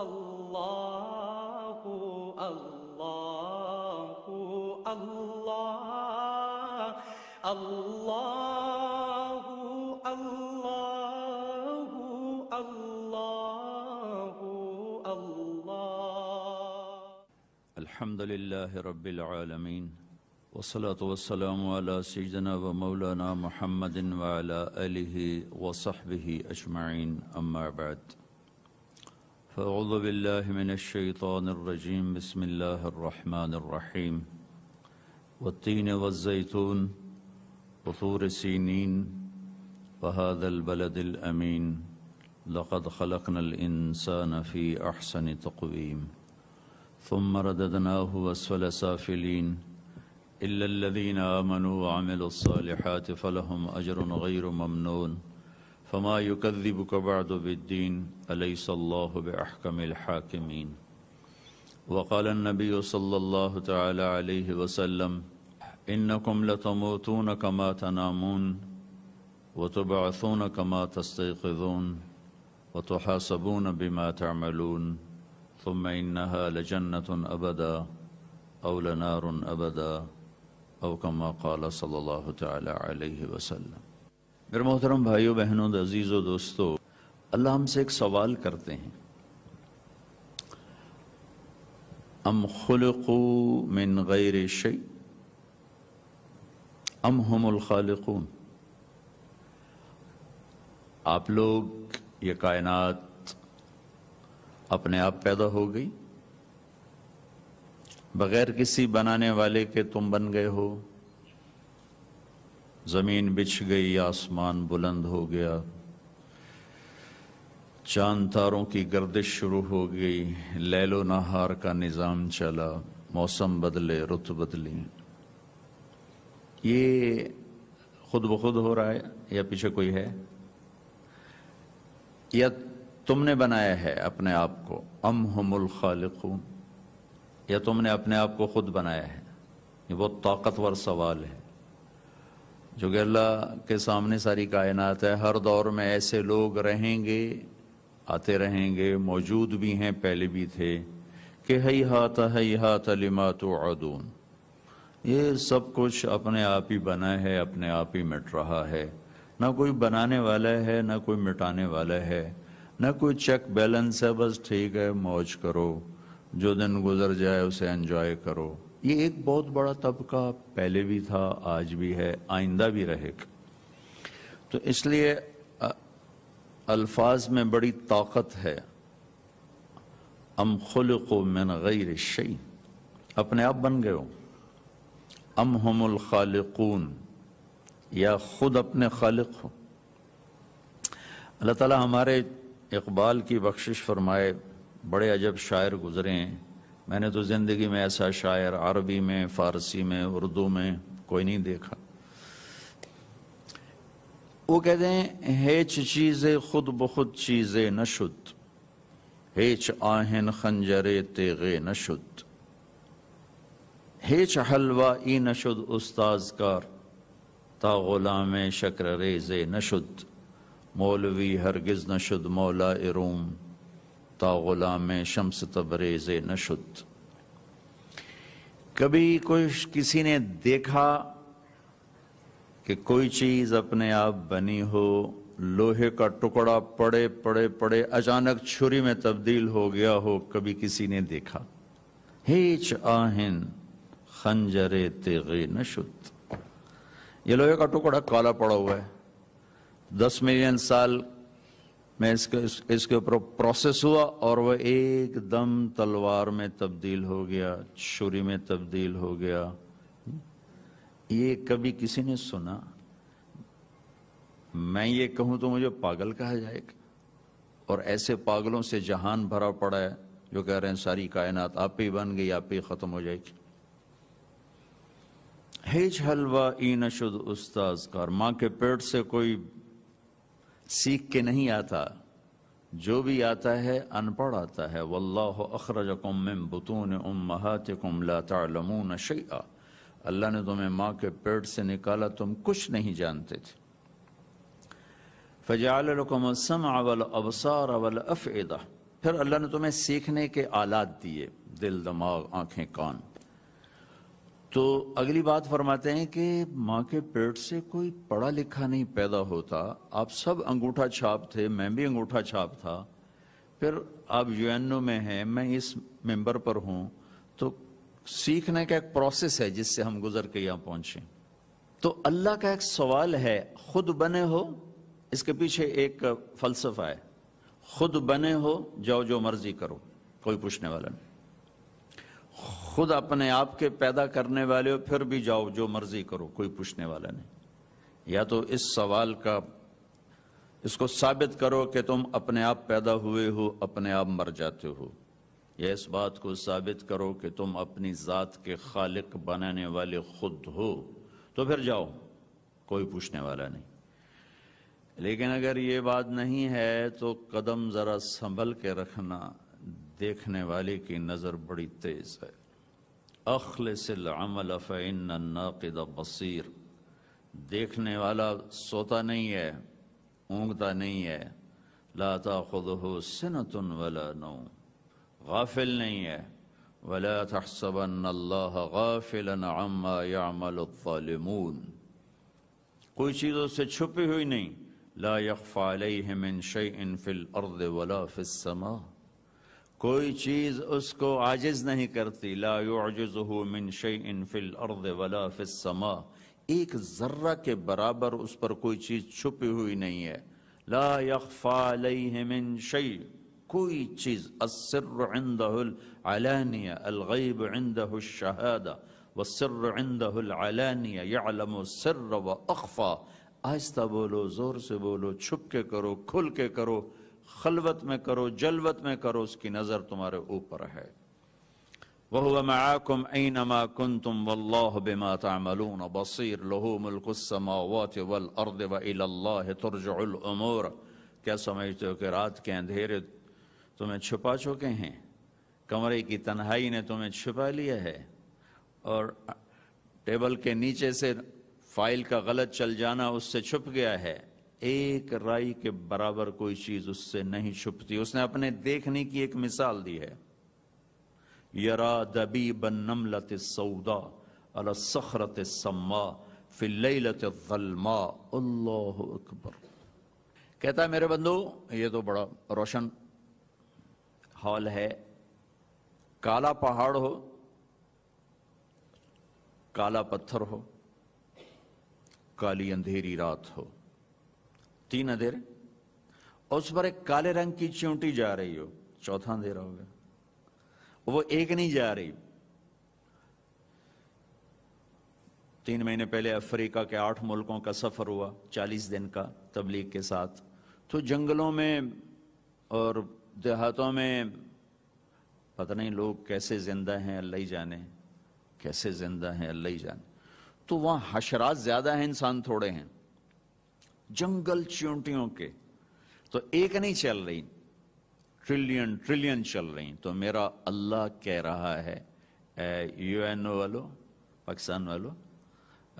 الله الله الله الله الله الله الله الحمد لله رب العالمين والصلاة والسلام على سيدنا ومولانا محمد وعلى آله وصحبه أجمعين أما بعد أعوذ بالله من الشيطان الرجيم بسم الله الرحمن الرحيم والتين والزيتون وطور سينين وهذا البلد الأمين لقد خلقنا الإنسان في أحسن تقويم ثم رددناه أسفل سافلين إلا الذين آمنوا وعملوا الصالحات فلهم أجر غير ممنون فما يكذبك بعد بالدين أليس الله بأحكم الحاكمين وقال النبي صلى الله تعالى عليه وسلم إنكم لتموتون كما تنامون وتبعثون كما تستيقظون وتحاسبون بما تعملون ثم إنها لجنة أبدا أو لنار أبدا أو كما قال صلى الله تعالى عليه وسلم میرے محترم بھائیو بہنوں و دوستو اللہ ہم سے ایک سوال کرتے ہیں ام ام خلقو من غیر ہم الخالقون آپ لوگ یہ کائنات اپنے آپ پیدا ہو گئی بغیر کسی بنانے والے کے تم بن گئے ہو زمین بچھ گئی آسمان بلند ہو گیا چاند تاروں کی گردش شروع ہو گئی لیل و نہار کا نظام چلا موسم بدلے رت بدلی یہ خود بخود ہو رہا ہے یا پیچھے کوئی ہے یا تم نے بنایا ہے اپنے آپ کو ام ہم الخالقون یا تم نے اپنے آپ کو خود بنایا ہے یہ بہت طاقتور سوال ہے جو کہ اللہ کے سامنے ساری کائنات ہے ہر دور میں ایسے لوگ رہیں گے آتے رہیں گے موجود بھی ہیں پہلے بھی تھے کہ ہی ہاتھ ہی ہاتھ لما تو عدون یہ سب کچھ اپنے آپ ہی بنا ہے اپنے آپ ہی مٹ رہا ہے نہ کوئی بنانے والا ہے نہ کوئی مٹانے والا ہے نہ کوئی چیک بیلنس ہے بس ٹھیک ہے موج کرو جو دن گزر جائے اسے انجوائے کرو یہ ایک بہت بڑا طبقہ پہلے بھی تھا آج بھی ہے آئندہ بھی رہے گا تو اس لیے الفاظ میں بڑی طاقت ہے ام خلق الشیء اپنے آپ بن گئے ہو ام ہم الخالقون یا خود اپنے خالق ہو اللہ تعالی ہمارے اقبال کی بخشش فرمائے بڑے عجب شاعر گزرے ہیں میں نے تو زندگی میں ایسا شاعر عربی میں فارسی میں اردو میں کوئی نہیں دیکھا وہ کہتے ہیں ہیچ خود بخود چیز ہیچ آہن خنجرے تیغ ہیچ حلوہ ای نشد استاز کار تا غلام شکر ریز نشد مولوی ہرگز نشد مولا اروم تا غلام شمس تبریز کبھی کچھ کسی نے دیکھا کہ کوئی چیز اپنے آپ بنی ہو لوہے کا ٹکڑا پڑے پڑے پڑے اچانک چھری میں تبدیل ہو گیا ہو کبھی کسی نے دیکھا ہیچ آہن خنجر تیغی نشد یہ لوہے کا ٹکڑا کالا پڑا ہوا ہے دس ملین سال میں اس کے اس کے اوپر پروسیس ہوا اور وہ ایک دم تلوار میں تبدیل ہو گیا چھری میں تبدیل ہو گیا یہ کبھی کسی نے سنا میں یہ کہوں تو مجھے پاگل کہا جائے گا اور ایسے پاگلوں سے جہان بھرا پڑا ہے جو کہہ رہے ہیں ساری کائنات آپ ہی بن گئی آپ ہی ختم ہو جائے گی نشد استاذ کار ماں کے پیٹ سے کوئی سیکھ کے نہیں آتا جو بھی آتا ہے ان پڑھ آتا ہے واللہ اخرجکم من بطون امہاتکم لا تعلمون شیئا اللہ نے تمہیں ماں کے پیٹ سے نکالا تم کچھ نہیں جانتے تھے فجعل لکم السمع والابصار والافعدہ پھر اللہ نے تمہیں سیکھنے کے آلات دیے دل دماغ آنکھیں کان تو اگلی بات فرماتے ہیں کہ ماں کے پیٹ سے کوئی پڑھا لکھا نہیں پیدا ہوتا آپ سب انگوٹھا چھاپ تھے میں بھی انگوٹھا چھاپ تھا پھر آپ یو این او میں ہیں میں اس ممبر پر ہوں تو سیکھنے کا ایک پروسیس ہے جس سے ہم گزر کے یہاں پہنچے تو اللہ کا ایک سوال ہے خود بنے ہو اس کے پیچھے ایک فلسفہ ہے خود بنے ہو جاؤ جو مرضی کرو کوئی پوچھنے والا نہیں خود اپنے آپ کے پیدا کرنے والے ہو پھر بھی جاؤ جو مرضی کرو کوئی پوچھنے والا نہیں یا تو اس سوال کا اس کو ثابت کرو کہ تم اپنے آپ پیدا ہوئے ہو اپنے آپ مر جاتے ہو یا اس بات کو ثابت کرو کہ تم اپنی ذات کے خالق بنانے والے خود ہو تو پھر جاؤ کوئی پوچھنے والا نہیں لیکن اگر یہ بات نہیں ہے تو قدم ذرا سنبھل کے رکھنا دیکھنے والے کی نظر بڑی تیز ہے اخلص العمل فإن بصیر دیکھنے والا سوتا نہیں ہے اونگتا نہیں ہے لا لاتا سنة ولا نوم غافل نہیں ہے ولا تحسبن اللہ غافلا عما یعمل الظالمون کوئی چیز اس سے چھپی ہوئی نہیں لا يخفى من شيء فی الارض ولا في السماء کوئی چیز اس کو عاجز نہیں کرتی لا يعجزه من شيء في الارض ولا في السماء ایک ذرہ کے برابر اس پر کوئی چیز چھپی ہوئی نہیں ہے لا يخفى عليه من شيء کوئی چیز السر عنده العلانية الغيب عنده الشهادة والسر عنده العلانية يعلم السر واخفى آہستہ بولو زور سے بولو چھپ کے کرو کھل کے کرو خلوت میں کرو جلوت میں کرو اس کی نظر تمہارے اوپر ہے وَهُوَ مَعَاكُمْ أَيْنَمَا كُنْتُمْ وَاللَّهُ بِمَا تَعْمَلُونَ بَصِيرٌ لَهُ مُلْكُ السَّمَاوَاتِ وَالْأَرْضِ وَإِلَى اللَّهِ تُرْجُعُ الْأُمُورَ کیا سمجھتے ہو کہ رات کے اندھیرے تمہیں چھپا چکے ہیں کمرے کی تنہائی نے تمہیں چھپا لیا ہے اور ٹیبل کے نیچے سے فائل کا غلط چل جانا اس سے چھپ گیا ہے ایک رائی کے برابر کوئی چیز اس سے نہیں چھپتی اس نے اپنے دیکھنے کی ایک مثال دی ہے یرا السخرت سما فلئی الظلما اللہ اکبر کہتا ہے میرے بندو یہ تو بڑا روشن ہال ہے کالا پہاڑ ہو کالا پتھر ہو کالی اندھیری رات ہو تین اندھیرے اور اس پر ایک کالے رنگ کی چونٹی جا رہی ہو چوتھا اندھیرا ہو گیا وہ ایک نہیں جا رہی تین مہینے پہلے افریقہ کے آٹھ ملکوں کا سفر ہوا چالیس دن کا تبلیغ کے ساتھ تو جنگلوں میں اور دیہاتوں میں پتہ نہیں لوگ کیسے زندہ ہیں اللہ ہی جانے کیسے زندہ ہیں اللہ ہی جانے تو وہاں حشرات زیادہ ہیں انسان تھوڑے ہیں جنگل چونٹیوں کے تو ایک نہیں چل رہی ٹریلین ٹریلین چل رہی تو میرا اللہ کہہ رہا ہے یو این او والو والو پاکستان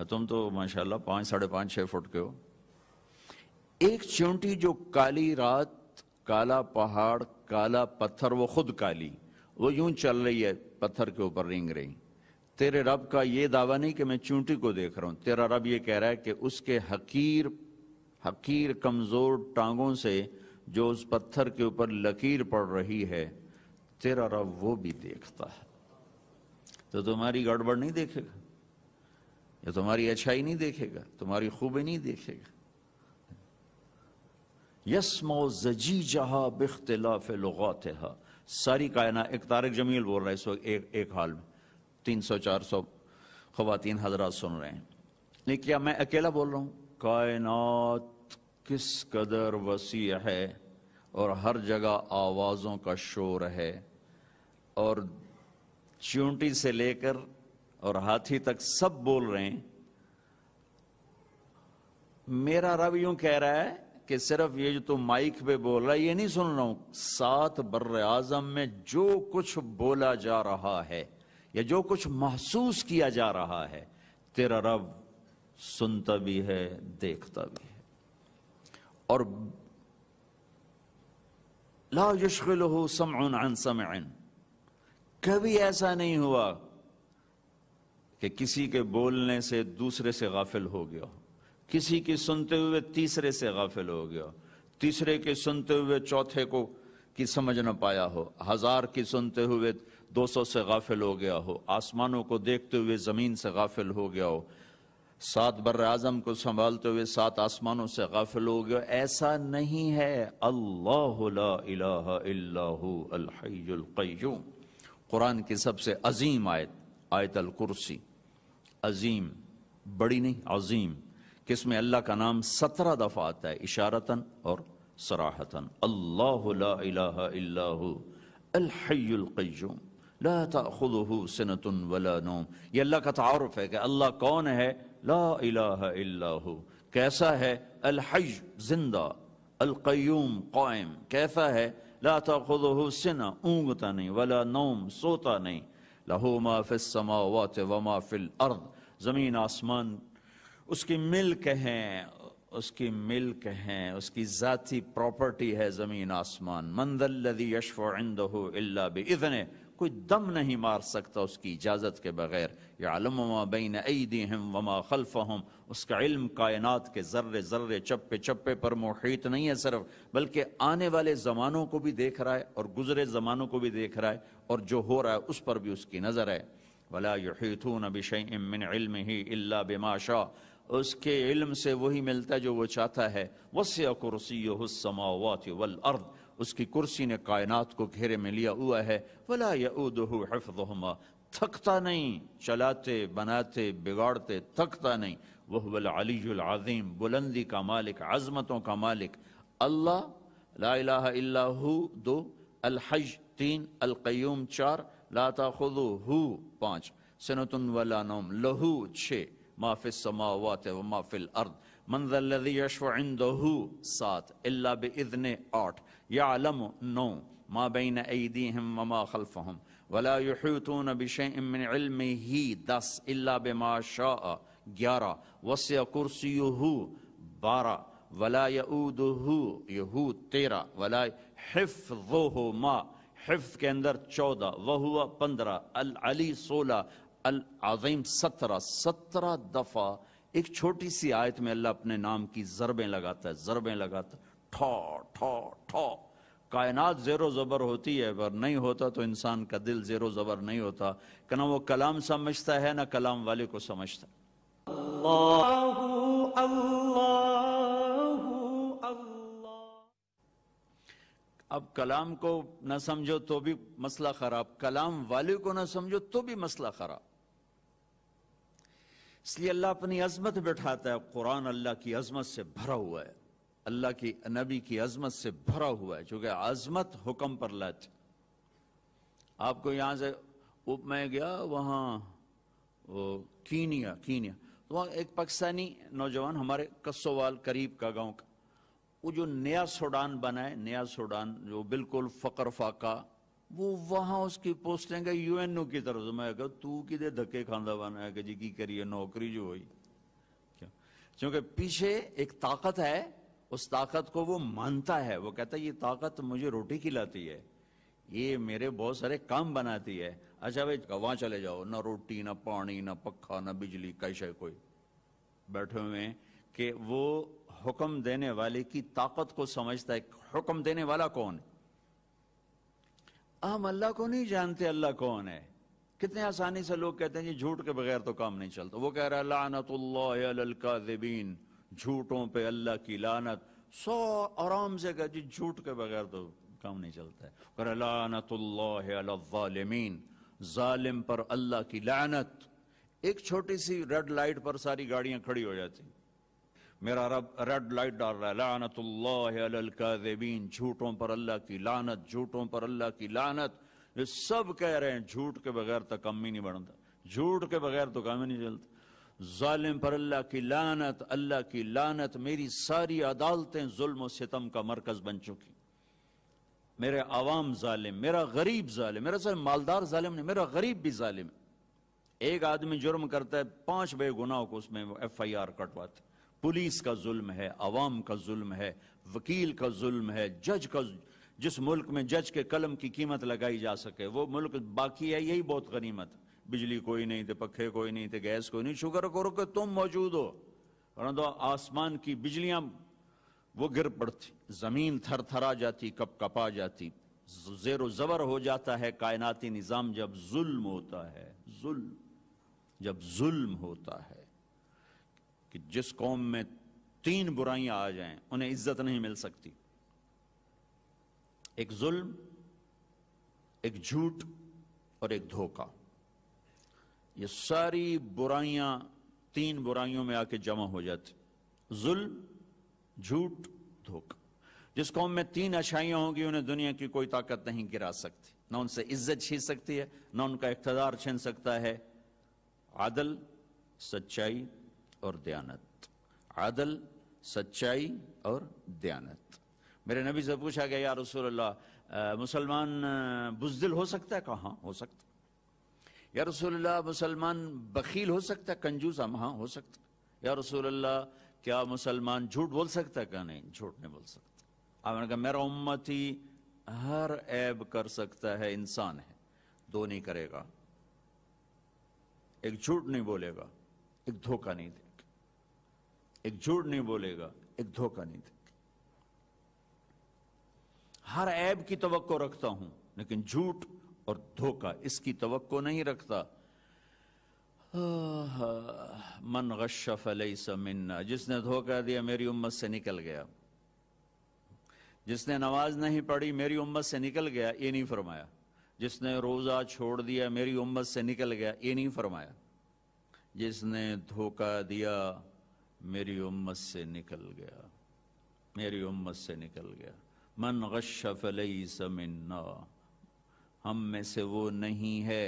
تم تو ماشاء اللہ پانچ ساڑھے پانچ چھ فٹ کے ہو ایک چونٹی جو کالی رات کالا پہاڑ کالا پتھر وہ خود کالی وہ یوں چل رہی ہے پتھر کے اوپر رینگ رہی تیرے رب کا یہ دعویٰ نہیں کہ میں چونٹی کو دیکھ رہا ہوں تیرا رب یہ کہہ رہا ہے کہ اس کے حقیر حقیر کمزور ٹانگوں سے جو اس پتھر کے اوپر لکیر پڑ رہی ہے تیرا رب وہ بھی دیکھتا ہے تو تمہاری گڑبڑ نہیں دیکھے گا یا تمہاری اچھائی نہیں دیکھے گا تمہاری خوبی نہیں دیکھے گا یس موجی جہاں بخت ساری کائنات ایک تارک جمیل بول رہا ہے اس وقت ایک حال میں تین سو چار سو خواتین حضرات سن رہے ہیں نہیں کیا میں اکیلا بول رہا ہوں کائنات کس قدر وسیع ہے اور ہر جگہ آوازوں کا شور ہے اور چونٹی سے لے کر اور ہاتھی تک سب بول رہے ہیں میرا رب یوں کہہ رہا ہے کہ صرف یہ جو تو مائک پہ بول رہا ہے یہ نہیں سن رہا ہوں سات بر اعظم میں جو کچھ بولا جا رہا ہے یا جو کچھ محسوس کیا جا رہا ہے تیرا رب سنتا بھی ہے دیکھتا بھی ہے اور لا یشکل ہو سم عن سم کبھی ایسا نہیں ہوا کہ کسی کے بولنے سے دوسرے سے غافل ہو گیا کسی کی سنتے ہوئے تیسرے سے غافل ہو گیا تیسرے کے سنتے ہوئے چوتھے کو کی سمجھ نہ پایا ہو ہزار کی سنتے ہوئے دو سو سے غافل ہو گیا ہو آسمانوں کو دیکھتے ہوئے زمین سے غافل ہو گیا ہو سات بر اعظم کو سنبھالتے ہوئے سات آسمانوں سے غافل ہو گئے ایسا نہیں ہے اللہ لا الہ الا ہو الحی القیوم قرآن کی سب سے عظیم آیت آیت القرسی عظیم بڑی نہیں عظیم کس میں اللہ کا نام سترہ دفعہ آتا ہے اشارتاً اور صراحتاً اللہ لا الہ الا ہو الحی القیوم لا سنت ولا نوم یہ اللہ کا تعارف ہے کہ اللہ کون ہے لا الہ الا ہو کیسا ہے الحج زندہ القیوم قائم کیسا ہے لا تاخذہ سنہ اونگتا نہیں ولا نوم سوتا نہیں لہو ما فی السماوات وما فی الارض زمین آسمان اس کی ملک ہیں اس کی ملک ہیں اس کی ذاتی پروپرٹی ہے زمین آسمان من ذا الذی یشفع عندہ الا باذنہ کوئی دم نہیں مار سکتا اس کی اجازت کے بغیر یعلم ما بین ایدیہم وما خلفہم اس کا علم کائنات کے ذرے ذرے چپے چپے پر محیط نہیں ہے صرف بلکہ آنے والے زمانوں کو بھی دیکھ رہا ہے اور گزرے زمانوں کو بھی دیکھ رہا ہے اور جو ہو رہا ہے اس پر بھی اس کی نظر ہے ولا یحیطون بشیئن من علمہ الا بما شاء اس کے علم سے وہی ملتا جو وہ چاہتا ہے وسع کرسیہ السماوات والارض اس کی کرسی نے کائنات کو گھیرے میں لیا ہوا ہے ولا یعودہ حفظہما تھکتا نہیں چلاتے بناتے بگاڑتے تھکتا نہیں وہ العلی العظیم بلندی کا مالک عظمتوں کا مالک اللہ لا الہ الا ہو دو الحج تین القیوم چار لا تاخذو ہو پانچ سنتن ولا نوم لہو چھے ما فی السماوات و ما فی الارض من ذا الذي يشفع عنده سات الا باذن آٹھ یعلم نو ما بین ایدیہم وما خلفہم ولا یحیطون بشیئن من علمہی دس الا بما شاء گیارہ وسیع کرسیہو بارہ ولا یعودہو یہو تیرہ ولا حفظہو ما حفظ کے اندر چودہ وہو پندرہ العلی سولہ العظیم سترہ سترہ دفعہ ایک چھوٹی سی آیت میں اللہ اپنے نام کی ضربیں لگاتا ہے ضربیں لگاتا ہے کائنات زیر و زبر ہوتی ہے اگر نہیں ہوتا تو انسان کا دل زیر و زبر نہیں ہوتا کہ نہ وہ کلام سمجھتا ہے نہ کلام والے کو سمجھتا ہے اب کلام کو نہ سمجھو تو بھی مسئلہ خراب کلام والے کو نہ سمجھو تو بھی مسئلہ خراب اس لیے اللہ اپنی عظمت بٹھاتا ہے قرآن اللہ کی عظمت سے بھرا ہوا ہے اللہ کی نبی کی عظمت سے بھرا ہوا ہے چونکہ عظمت حکم پر لیت آپ کو یہاں سے اوپ میں گیا وہاں کینیا کینیا تو وہاں ایک پاکستانی نوجوان ہمارے کسوال قریب کا گاؤں کا وہ جو نیا سوڈان بنا ہے نیا سوڈان جو بالکل فقر فاقہ وہ وہاں اس کی پوسٹیں گے یو این او کی طرف میں کہا تو کی دے دھکے کھاندہ بنا ہے کہ جی کی کریے نوکری جو ہوئی چونکہ پیچھے ایک طاقت ہے اس طاقت کو وہ مانتا ہے وہ کہتا ہے یہ طاقت مجھے روٹی کھلاتی ہے یہ میرے بہت سارے کام بناتی ہے اچھا بھائی وہاں چلے جاؤ نہ روٹی نہ پانی نہ پکا نہ بجلی کیسے کوئی بیٹھے ہوئے کہ وہ حکم دینے والے کی طاقت کو سمجھتا ہے حکم دینے والا کون ہم اللہ کو نہیں جانتے اللہ کون ہے کتنے آسانی سے لوگ کہتے ہیں جی جھوٹ کے بغیر تو کام نہیں چلتا وہ کہہ رہا لعنت اللہ جھوٹوں پہ اللہ کی لانت سو آرام سے کہا جی جھوٹ کے بغیر تو کام نہیں چلتا ہے لعنت اللہ علی الظالمین ظالم پر اللہ کی لعنت ایک چھوٹی سی ریڈ لائٹ پر ساری گاڑیاں کھڑی ہو جاتی میرا رب ریڈ لائٹ ڈال رہا ہے لعنت اللہ علی جھوٹوں پر اللہ کی لعنت جھوٹوں پر اللہ کی لعنت یہ سب کہہ رہے ہیں جھوٹ کے بغیر تو کم ہی نہیں بنتا جھوٹ کے بغیر تو کام ہی نہیں چلتا ظالم پر اللہ کی لانت اللہ کی لانت میری ساری عدالتیں ظلم و ستم کا مرکز بن چکی میرے عوام ظالم میرا غریب ظالم میرا سر مالدار ظالم نہیں میرا غریب بھی ظالم ایک آدمی جرم کرتا ہے پانچ بے گناہوں کو اس میں ایف آئی آر کٹواتے پولیس کا ظلم ہے عوام کا ظلم ہے وکیل کا ظلم ہے جج کا جس ملک میں جج کے قلم کی قیمت لگائی جا سکے وہ ملک باقی ہے یہی بہت غنیمت ہے بجلی کوئی نہیں تھے پکھے کوئی نہیں تھے گیس کوئی نہیں شکر کرو کہ تم موجود ہو آسمان کی بجلیاں وہ گر پڑتی زمین تھر تھر آ جاتی کپ کپ آ جاتی زیر و زبر ہو جاتا ہے کائناتی نظام جب ظلم ہوتا ہے ظلم جب ظلم ہوتا ہے کہ جس قوم میں تین برائیاں آ جائیں انہیں عزت نہیں مل سکتی ایک ظلم ایک جھوٹ اور ایک دھوکہ یہ ساری برائیاں تین برائیوں میں آ کے جمع ہو جاتے ظلم جھوٹ دھوک جس قوم میں تین اچھائیاں ہوں گی انہیں دنیا کی کوئی طاقت نہیں گرا سکتی نہ ان سے عزت چھین سکتی ہے نہ ان کا اقتدار چھین سکتا ہے عادل سچائی اور دیانت عادل سچائی اور دیانت میرے نبی سے پوچھا گیا یا رسول اللہ مسلمان بزدل ہو سکتا ہے کہاں ہو سکتا یا رسول اللہ مسلمان بخیل ہو سکتا ہے ہم ہاں ہو سکتا یا رسول اللہ کیا مسلمان جھوٹ بول سکتا ہے کہ نہیں جھوٹ نہیں بول سکتا آپ نے کہا میرا امتی ہر عیب کر سکتا ہے انسان ہے دو نہیں کرے گا ایک جھوٹ نہیں بولے گا ایک دھوکا نہیں گا ایک جھوٹ نہیں بولے گا ایک دھوکا نہیں گا ہر عیب کی توقع رکھتا ہوں لیکن جھوٹ اور دھوکا اس کی توقع نہیں رکھتا من غش فلئی منا جس نے دھوکہ دیا میری امت سے نکل گیا جس نے نماز نہیں پڑھی میری امت سے نکل گیا یہ نہیں فرمایا جس نے روزہ چھوڑ دیا میری امت سے نکل گیا یہ نہیں فرمایا جس نے دھوکا دیا میری امت سے نکل گیا میری امت سے نکل گیا من غش فلئی منا ہم میں سے وہ نہیں ہے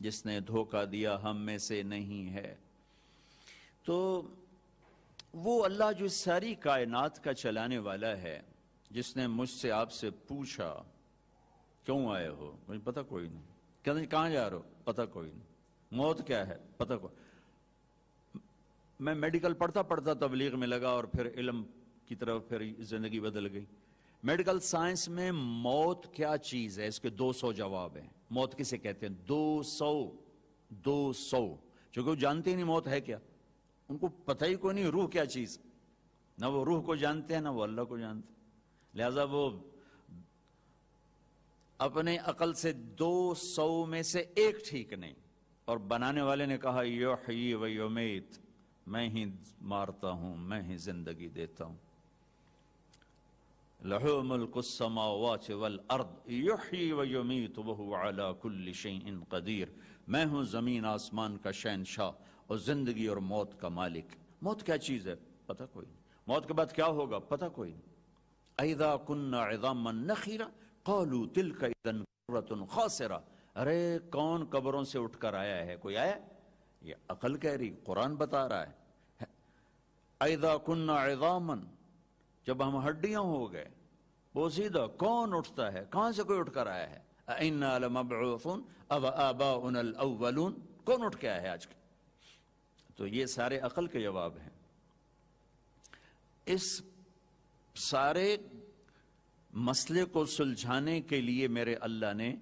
جس نے دھوکہ دیا ہم میں سے نہیں ہے تو وہ اللہ جو ساری کائنات کا چلانے والا ہے جس نے مجھ سے آپ سے پوچھا کیوں آئے ہو مجھے پتہ کوئی نہیں کہتے کہاں جا رہے ہو پتہ کوئی نہیں موت کیا ہے پتہ کوئی میں میڈیکل پڑھتا پڑھتا تبلیغ میں لگا اور پھر علم کی طرف پھر زندگی بدل گئی میڈیکل سائنس میں موت کیا چیز ہے اس کے دو سو جواب ہیں موت کسے کہتے ہیں دو سو دو سو چونکہ وہ جانتے ہی نہیں موت ہے کیا ان کو پتہ ہی کوئی نہیں روح کیا چیز نہ وہ روح کو جانتے ہیں نہ وہ اللہ کو جانتے ہیں لہذا وہ اپنے عقل سے دو سو میں سے ایک ٹھیک نہیں اور بنانے والے نے کہا و یمیت میں ہی مارتا ہوں میں ہی زندگی دیتا ہوں لہو ملک السماوات والارض یحی و یمیت وہو علا کل شیئن قدیر میں ہوں زمین آسمان کا شین شاہ اور زندگی اور موت کا مالک موت کیا چیز ہے پتہ کوئی نہیں موت کے بعد کیا ہوگا پتہ کوئی نہیں اَيْذَا كُنَّ عِظَامًا نَخِرَ قَالُوا تلک اِذَنْ قُرَّةٌ خَاسِرَ ارے کون قبروں سے اٹھ کر آیا ہے کوئی آیا ہے یہ عقل کہہ رہی قرآن بتا رہا ہے اَيْذَا كُنَّ عِظَامًا جب ہم ہڈیاں ہو گئے وہ سیدھا کون اٹھتا ہے کہاں سے کوئی اٹھ کر آیا ہے کون اٹھ کے آیا ہے آج تو یہ سارے عقل کے جواب ہیں اس سارے مسئلے کو سلجھانے کے لیے میرے اللہ نے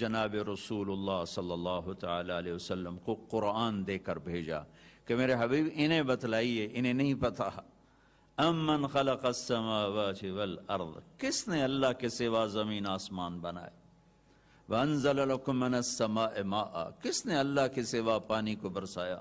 جناب رسول اللہ صلی اللہ تعالی علیہ وسلم کو قرآن دے کر بھیجا کہ میرے حبیب انہیں بتلائیے انہیں نہیں پتا امن خلق السماوات والارض کس نے اللہ کے سوا زمین آسمان بنائے وانزل لکم من السماء ماء کس نے اللہ کے سوا پانی کو برسایا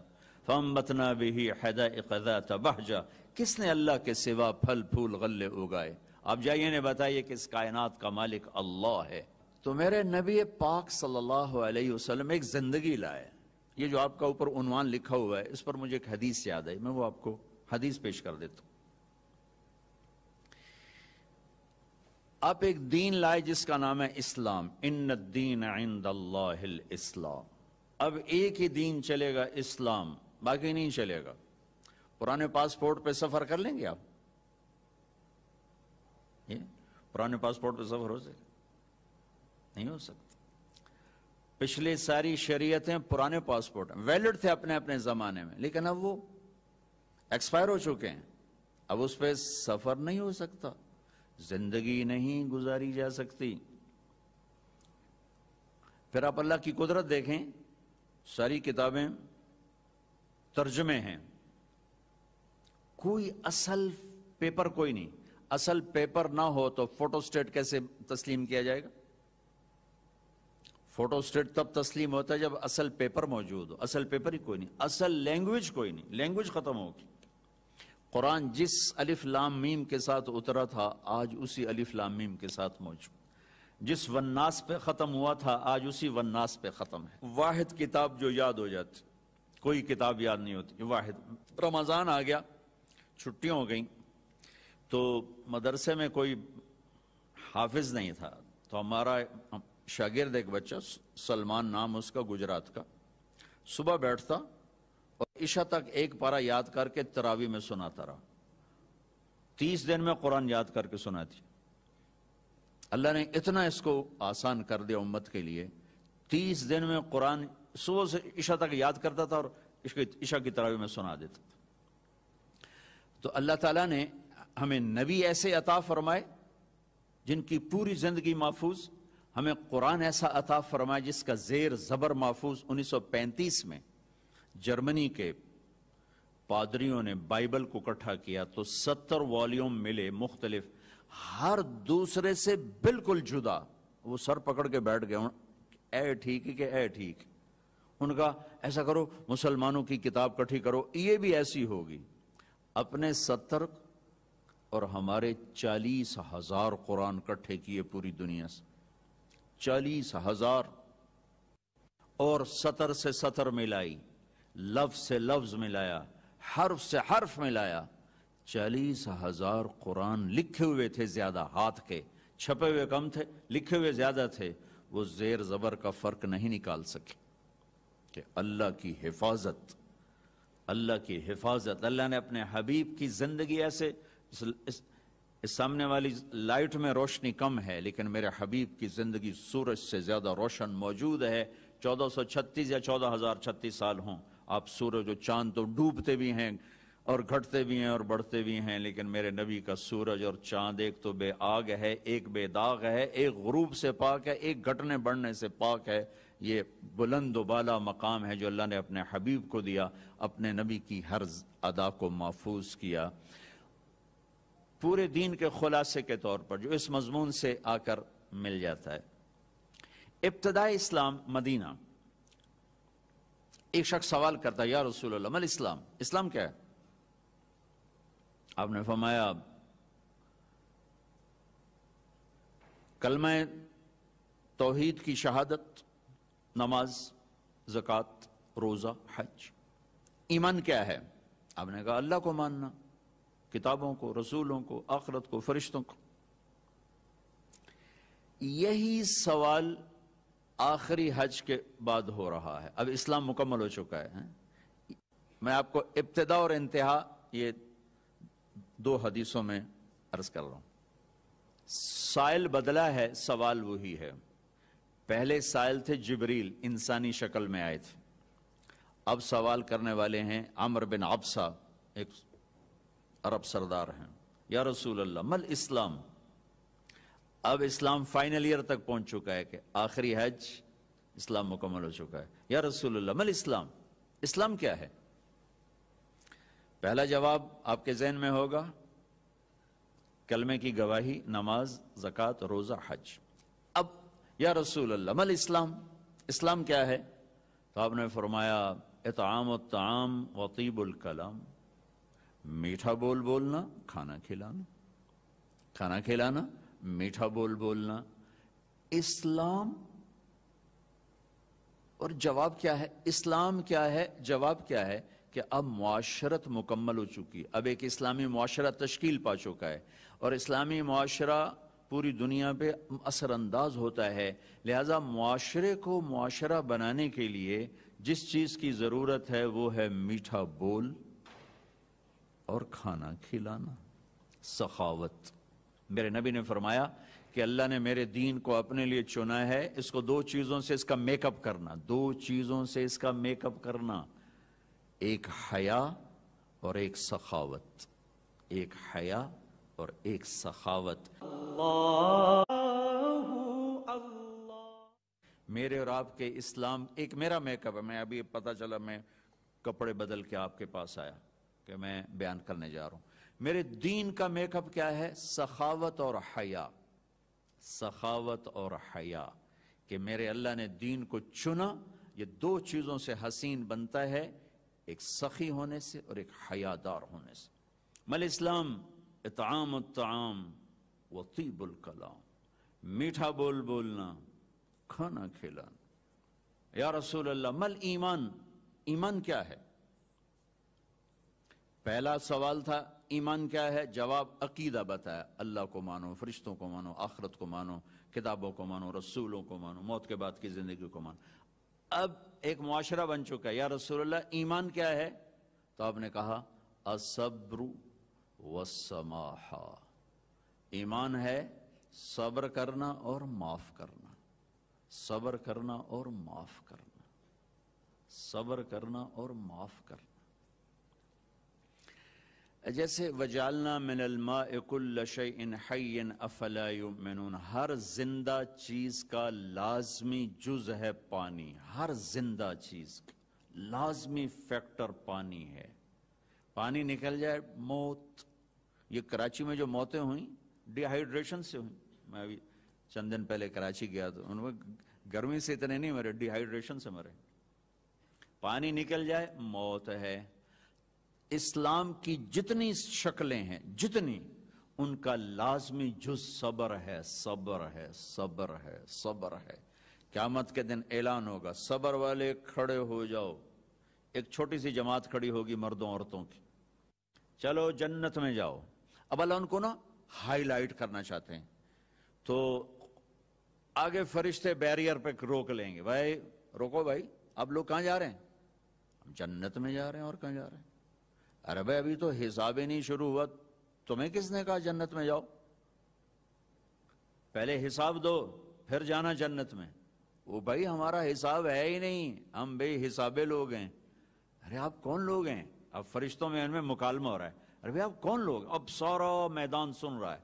فانبتنا بہی حدائق ذات بحجہ کس نے اللہ کے سوا پھل پھول غلے اگائے آپ جائیے نے بتائیے کہ اس کائنات کا مالک اللہ ہے تو میرے نبی پاک صلی اللہ علیہ وسلم ایک زندگی لائے یہ جو آپ کا اوپر عنوان لکھا ہوا ہے اس پر مجھے ایک حدیث یاد ہے میں وہ آپ کو حدیث پیش کر دیتا ہوں آپ ایک دین لائے جس کا نام ہے اسلام ان الدین عند اللہ الاسلام اب ایک ہی دین چلے گا اسلام باقی نہیں چلے گا پرانے پاسپورٹ پہ سفر کر لیں گے آپ پاسپورٹ پہ سفر ہو سکے نہیں ہو سکتا پچھلی ساری شریعتیں پرانے پاسپورٹ ویلڈ تھے اپنے اپنے زمانے میں لیکن اب وہ ایکسپائر ہو چکے ہیں اب اس پہ سفر نہیں ہو سکتا زندگی نہیں گزاری جا سکتی پھر آپ اللہ کی قدرت دیکھیں ساری کتابیں ترجمے ہیں کوئی اصل پیپر کوئی نہیں اصل پیپر نہ ہو تو فوٹو سٹیٹ کیسے تسلیم کیا جائے گا فوٹو سٹیٹ تب تسلیم ہوتا ہے جب اصل پیپر موجود ہو اصل پیپر ہی کوئی نہیں اصل لینگویج کوئی نہیں لینگویج ختم ہوگی قرآن جس الف لام میم کے ساتھ اترا تھا آج اسی الف لام میم کے ساتھ موجود جس ون پہ ختم ہوا تھا آج اسی ون ناس پہ ختم ہے واحد کتاب جو یاد ہو جاتی کوئی کتاب یاد نہیں ہوتی واحد رمضان آ گیا چھٹیاں ہو گئیں تو مدرسے میں کوئی حافظ نہیں تھا تو ہمارا شاگرد ایک بچہ سلمان نام اس کا گجرات کا صبح بیٹھتا عشاء تک ایک پارا یاد کر کے تراوی میں سناتا رہا تیس دن میں قرآن یاد کر کے سنا دی اللہ نے اتنا اس کو آسان کر دیا امت کے لیے تیس دن میں قرآن صبح سے عشاء عشاء تک یاد کرتا تھا اور کی تراوی میں سنا دیتا تھا تو اللہ تعالیٰ نے ہمیں نبی ایسے عطا فرمائے جن کی پوری زندگی محفوظ ہمیں قرآن ایسا عطا فرمایا جس کا زیر زبر محفوظ انیس سو پینتیس میں جرمنی کے پادریوں نے بائبل کو کٹھا کیا تو ستر والیوم ملے مختلف ہر دوسرے سے بالکل جدا وہ سر پکڑ کے بیٹھ گئے اے ٹھیک ہے ایسا کرو مسلمانوں کی کتاب کٹھی کرو یہ بھی ایسی ہوگی اپنے ستر اور ہمارے چالیس ہزار قرآن کٹھے کیے پوری دنیا سے چالیس ہزار اور ستر سے ستر ملائی لفظ سے لفظ ملایا حرف سے حرف ملایا چالیس ہزار قرآن لکھے ہوئے تھے زیادہ ہاتھ کے چھپے ہوئے کم تھے لکھے ہوئے زیادہ تھے وہ زیر زبر کا فرق نہیں نکال سکے کہ اللہ کی حفاظت اللہ کی حفاظت اللہ نے اپنے حبیب کی زندگی ایسے اس, اس, سامنے والی لائٹ میں روشنی کم ہے لیکن میرے حبیب کی زندگی سورج سے زیادہ روشن موجود ہے چودہ سو چھتیس یا چودہ ہزار چھتیس سال ہوں آپ سورج و چاند تو ڈوبتے بھی ہیں اور گھٹتے بھی ہیں اور بڑھتے بھی ہیں لیکن میرے نبی کا سورج اور چاند ایک تو بے آگ ہے ایک بے داغ ہے ایک غروب سے پاک ہے ایک گھٹنے بڑھنے سے پاک ہے یہ بلند و بالا مقام ہے جو اللہ نے اپنے حبیب کو دیا اپنے نبی کی ہر ادا کو محفوظ کیا پورے دین کے خلاصے کے طور پر جو اس مضمون سے آ کر مل جاتا ہے ابتدائی اسلام مدینہ ایک شخص سوال کرتا ہے یا رسول اللہ مل اسلام اسلام کیا ہے آپ نے فرمایا کلمہ توحید کی شہادت نماز زکوٰۃ روزہ حج ایمان کیا ہے آپ نے کہا اللہ کو ماننا کتابوں کو رسولوں کو آخرت کو فرشتوں کو یہی سوال آخری حج کے بعد ہو رہا ہے اب اسلام مکمل ہو چکا ہے میں آپ کو ابتدا اور انتہا یہ دو حدیثوں میں عرض کر رہا ہوں سائل بدلا ہے سوال وہی ہے پہلے سائل تھے جبریل انسانی شکل میں آئے تھے اب سوال کرنے والے ہیں عمر بن عبسہ ایک عرب سردار ہیں یا رسول اللہ مل اسلام اب اسلام فائنل ایئر تک پہنچ چکا ہے کہ آخری حج اسلام مکمل ہو چکا ہے یا رسول اللہ مل اسلام اسلام کیا ہے پہلا جواب آپ کے ذہن میں ہوگا کلمے کی گواہی نماز زکوٰۃ روزہ حج اب یا رسول اللہ مل اسلام اسلام کیا ہے تو آپ نے فرمایا اطعام الطعام وطیب الکلام میٹھا بول بولنا کھانا کھلانا کھانا کھلانا میٹھا بول بولنا اسلام اور جواب کیا ہے اسلام کیا ہے جواب کیا ہے کہ اب معاشرت مکمل ہو چکی اب ایک اسلامی معاشرہ تشکیل پا چکا ہے اور اسلامی معاشرہ پوری دنیا پہ اثر انداز ہوتا ہے لہذا معاشرے کو معاشرہ بنانے کے لیے جس چیز کی ضرورت ہے وہ ہے میٹھا بول اور کھانا کھلانا سخاوت میرے نبی نے فرمایا کہ اللہ نے میرے دین کو اپنے لیے چنا ہے اس کو دو چیزوں سے اس کا میک اپ کرنا دو چیزوں سے اس کا میک اپ کرنا ایک حیا اور ایک سخاوت ایک حیا اور ایک سخاوت میرے اور آپ کے اسلام ایک میرا میک اپ ہے میں ابھی پتا چلا میں کپڑے بدل کے آپ کے پاس آیا کہ میں بیان کرنے جا رہا ہوں میرے دین کا میک اپ کیا ہے سخاوت اور حیا سخاوت اور حیا کہ میرے اللہ نے دین کو چنا یہ دو چیزوں سے حسین بنتا ہے ایک سخی ہونے سے اور ایک حیا دار ہونے سے مل اسلام اطعام الطعام وطیب الکلام میٹھا بول بولنا کھانا کھلانا یا رسول اللہ مل ایمان ایمان کیا ہے پہلا سوال تھا ایمان کیا ہے جواب عقیدہ بتایا اللہ کو مانو فرشتوں کو مانو آخرت کو مانو کتابوں کو مانو رسولوں کو مانو موت کے بعد کی زندگی کو مانو اب ایک معاشرہ بن چکا ہے یا رسول اللہ ایمان کیا ہے تو آپ نے کہا اصبر ایمان ہے صبر کرنا اور معاف کرنا صبر کرنا اور معاف کرنا صبر کرنا اور معاف کرنا جیسے وجالنا من الماء افلا ہر زندہ چیز کا لازمی جز ہے پانی ہر زندہ چیز لازمی فیکٹر پانی ہے پانی نکل جائے موت یہ کراچی میں جو موتیں ہوئیں ڈی ہائیڈریشن سے ہوئیں میں ابھی چند دن پہلے کراچی گیا تو ان میں گرمی سے اتنے نہیں مرے ڈی ہائیڈریشن سے مرے پانی نکل جائے موت ہے اسلام کی جتنی شکلیں ہیں جتنی ان کا لازمی جو صبر ہے صبر ہے صبر ہے صبر ہے قیامت کے دن اعلان ہوگا صبر والے کھڑے ہو جاؤ ایک چھوٹی سی جماعت کھڑی ہوگی مردوں عورتوں کی چلو جنت میں جاؤ اب اللہ ان کو نا ہائی لائٹ کرنا چاہتے ہیں تو آگے فرشتے بیریئر پہ روک لیں گے بھائی روکو بھائی اب لوگ کہاں جا رہے ہیں جنت میں جا رہے ہیں اور کہاں جا رہے ہیں ارے بھائی ابھی تو حساب نہیں شروع ہوا تمہیں کس نے کہا جنت میں جاؤ پہلے حساب دو پھر جانا جنت میں وہ بھائی ہمارا حساب ہے ہی نہیں ہم بھائی حسابے لوگ ہیں ارے آپ کون لوگ ہیں اب فرشتوں میں ان میں مکالمہ ہو رہا ہے ارے بھائی آپ کون لوگ اب سورا میدان سن رہا ہے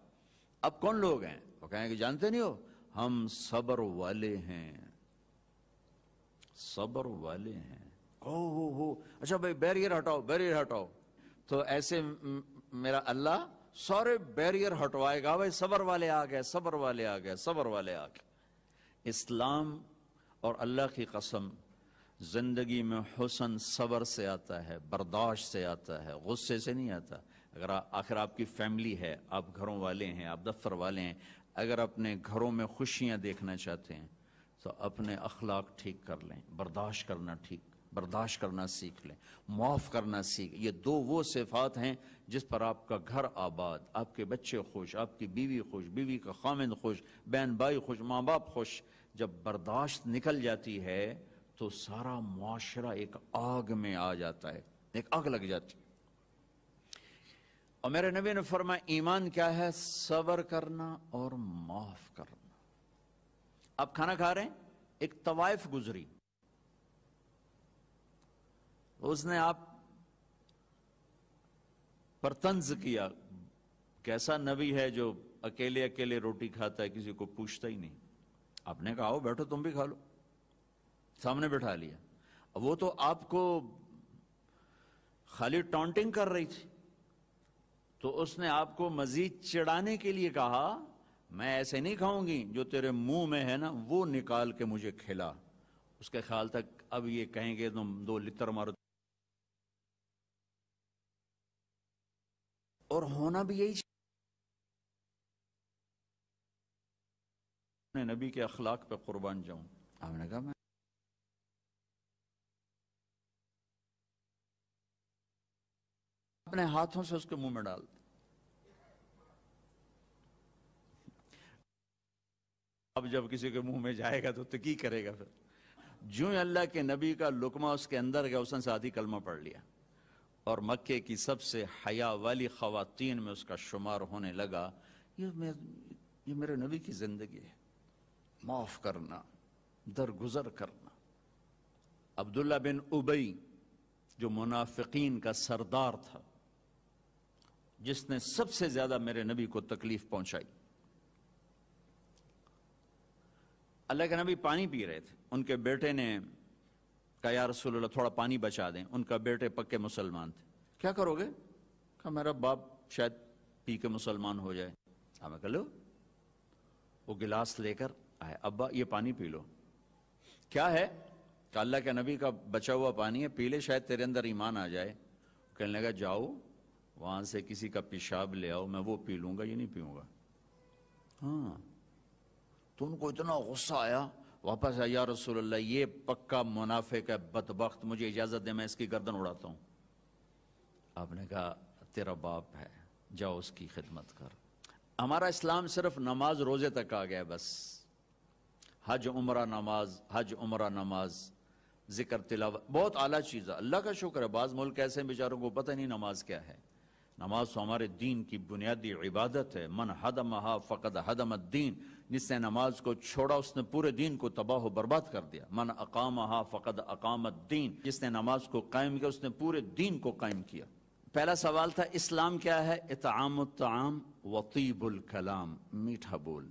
اب کون لوگ ہیں وہ کہیں کہ جانتے نہیں ہو ہم صبر والے ہیں صبر والے ہیں او ہو ہو اچھا بھائی بیریئر ہٹاؤ بیریئر ہٹاؤ تو ایسے میرا اللہ سورے بیریئر ہٹوائے گا بھائی صبر والے آ گئے صبر والے آ گئے صبر والے آ گئے اسلام اور اللہ کی قسم زندگی میں حسن صبر سے آتا ہے برداشت سے آتا ہے غصے سے نہیں آتا اگر آخر آپ کی فیملی ہے آپ گھروں والے ہیں آپ دفتر والے ہیں اگر اپنے گھروں میں خوشیاں دیکھنا چاہتے ہیں تو اپنے اخلاق ٹھیک کر لیں برداشت کرنا ٹھیک برداشت کرنا سیکھ لیں معاف کرنا سیکھ یہ دو وہ صفات ہیں جس پر آپ کا گھر آباد آپ کے بچے خوش آپ کی بیوی خوش بیوی کا خامند خوش بہن بھائی خوش ماں باپ خوش جب برداشت نکل جاتی ہے تو سارا معاشرہ ایک آگ میں آ جاتا ہے ایک آگ لگ جاتی اور میرے نبی نے فرمایا ایمان کیا ہے صبر کرنا اور معاف کرنا آپ کھانا کھا رہے ہیں ایک طوائف گزری اس نے آپ پر تنز کیا کیسا نبی ہے جو اکیلے اکیلے روٹی کھاتا ہے کسی کو پوچھتا ہی نہیں آپ نے کہا بیٹھو تم بھی کھا لو سامنے بیٹھا لیا وہ تو آپ کو خالی ٹانٹنگ کر رہی تھی تو اس نے آپ کو مزید چڑھانے کے لیے کہا میں ایسے نہیں کھاؤں گی جو تیرے منہ میں ہے نا وہ نکال کے مجھے کھلا اس کے خیال تک اب یہ کہیں گے تم دو لتر مارو اور ہونا بھی یہی نبی کے اخلاق پہ قربان جاؤں آپ نے کہا میں اپنے ہاتھوں سے اس کے منہ میں ڈال اب جب کسی کے منہ میں جائے گا تو کرے گا پھر جو اللہ کے نبی کا لکمہ اس کے اندر گیا اس نے ساتھ ہی کلمہ پڑھ لیا اور مکے کی سب سے حیا والی خواتین میں اس کا شمار ہونے لگا یہ میرے نبی کی زندگی ہے معاف کرنا درگزر کرنا عبداللہ بن عبی جو منافقین کا سردار تھا جس نے سب سے زیادہ میرے نبی کو تکلیف پہنچائی اللہ کے نبی پانی پی رہے تھے ان کے بیٹے نے کہا یا رسول اللہ تھوڑا پانی بچا دیں ان کا بیٹے پکے مسلمان تھے کیا کرو گے کہا میرا باپ شاید پی کے مسلمان ہو جائے ہمیں ہاں، کہ لو وہ گلاس لے کر آئے ابا یہ پانی پی لو کیا ہے کہ اللہ کے نبی کا بچا ہوا پانی ہے پی لے شاید تیرے اندر ایمان آ جائے کہنے لگا جاؤ وہاں سے کسی کا پیشاب لے آؤ میں وہ پی لوں گا یہ نہیں پیوں گا ہاں تو ان کو اتنا غصہ آیا واپس رسول اللہ یہ پکا منافق ہے بدبخت مجھے اجازت دے میں اس کی گردن اڑاتا ہوں آپ نے کہا تیرا باپ ہے جاؤ اس کی خدمت کر ہمارا اسلام صرف نماز روزے تک آ گیا حج عمرہ نماز حج عمرہ نماز ذکر تلاوت بہت اعلیٰ چیز ہے اللہ کا شکر ہے بعض ملک ایسے بیچاروں کو پتہ نہیں نماز کیا ہے نماز تو ہمارے دین کی بنیادی عبادت ہے من حدمہا فقد حدم الدین جس نے نماز کو چھوڑا اس نے پورے دین کو تباہ و برباد کر دیا من فقد اقامت دین جس نے نماز کو قائم کیا اس نے پورے دین کو قائم کیا پہلا سوال تھا اسلام کیا ہے اطعام الطعام وطیب الکلام میٹھا بول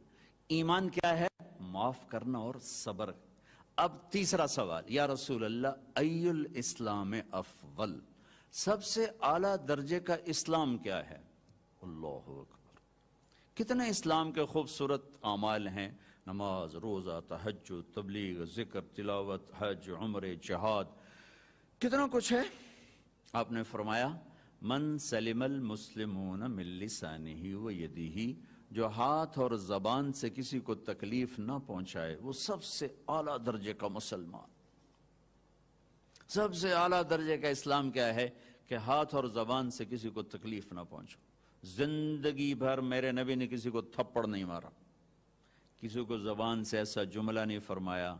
ایمان کیا ہے معاف کرنا اور صبر اب تیسرا سوال یا رسول اللہ ای الاسلام افول سب سے اعلیٰ درجے کا اسلام کیا ہے اللہ اکبر کتنے اسلام کے خوبصورت اعمال ہیں نماز روزہ تحجد تبلیغ ذکر تلاوت حج عمر جہاد کتنا کچھ ہے آپ نے فرمایا من سلم المسلمون من لسانہی و یدیہی جو ہاتھ اور زبان سے کسی کو تکلیف نہ پہنچائے وہ سب سے عالی درجے کا مسلمان سب سے اعلیٰ درجے کا اسلام کیا ہے کہ ہاتھ اور زبان سے کسی کو تکلیف نہ پہنچو زندگی بھر میرے نبی نے کسی کو تھپڑ نہیں مارا کسی کو زبان سے ایسا جملہ نہیں فرمایا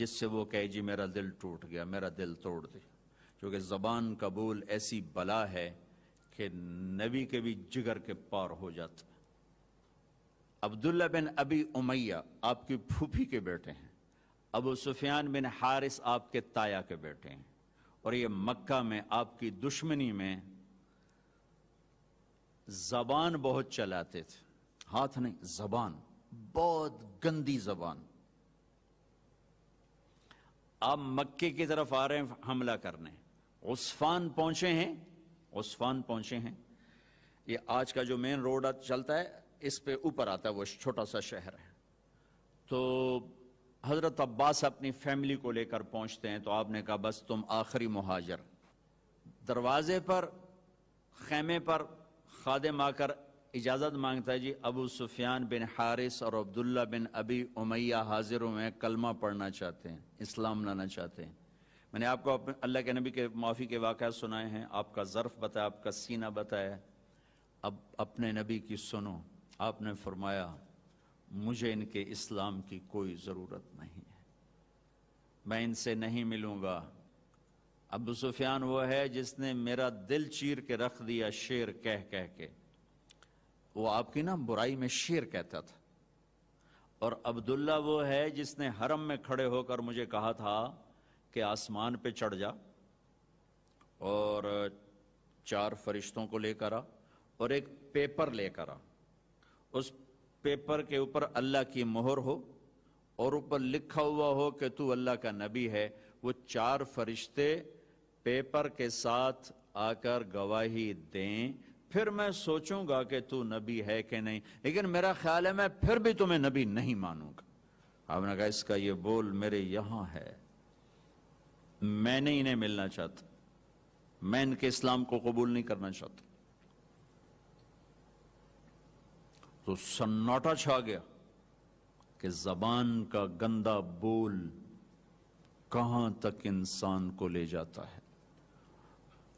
جس سے وہ کہے جی میرا دل ٹوٹ گیا میرا دل توڑ دیا کیونکہ زبان کا بول ایسی بلا ہے کہ نبی کے بھی جگر کے پار ہو ہے عبداللہ بن ابی امیہ آپ کی پھوپھی کے بیٹے ہیں ابو سفیان بن حارث آپ کے تایا کے بیٹے ہیں اور یہ مکہ میں آپ کی دشمنی میں زبان بہت چلاتے تھے ہاتھ نہیں زبان بہت گندی زبان آپ مکے کی طرف آ رہے ہیں حملہ کرنے عصفان پہنچے ہیں عصفان پہنچے ہیں یہ آج کا جو مین روڈ چلتا ہے اس پہ اوپر آتا ہے وہ چھوٹا سا شہر ہے تو حضرت عباس اپنی فیملی کو لے کر پہنچتے ہیں تو آپ نے کہا بس تم آخری مہاجر دروازے پر خیمے پر خادم آ کر اجازت مانگتا ہے جی ابو سفیان بن حارث اور عبداللہ بن ابی امیہ ہوئے ہیں کلمہ پڑھنا چاہتے ہیں اسلام لانا چاہتے ہیں میں نے آپ کو اللہ کے نبی کے معافی کے واقعات سنائے ہیں آپ کا ظرف بتایا آپ کا سینہ بتایا اب اپنے نبی کی سنو آپ نے فرمایا مجھے ان کے اسلام کی کوئی ضرورت نہیں ہے میں ان سے نہیں ملوں گا ابو سفیان وہ ہے جس نے میرا دل چیر کے رکھ دیا شیر کہہ کہہ کے وہ آپ کی نا برائی میں شیر کہتا تھا اور عبداللہ وہ ہے جس نے حرم میں کھڑے ہو کر مجھے کہا تھا کہ آسمان پہ چڑھ جا اور چار فرشتوں کو لے کر آ اور ایک پیپر لے کر آ اس پیپر کے اوپر اللہ کی مہر ہو اور اوپر لکھا ہوا ہو کہ تو اللہ کا نبی ہے وہ چار فرشتے پیپر کے ساتھ آ کر گواہی دیں پھر میں سوچوں گا کہ تو نبی ہے کہ نہیں لیکن میرا خیال ہے میں پھر بھی تمہیں نبی نہیں مانوں گا آپ نے کہا اس کا یہ بول میرے یہاں ہے میں نہیں ملنا چاہتا میں ان کے اسلام کو قبول نہیں کرنا چاہتا تو سناٹا چھا گیا کہ زبان کا گندا بول کہاں تک انسان کو لے جاتا ہے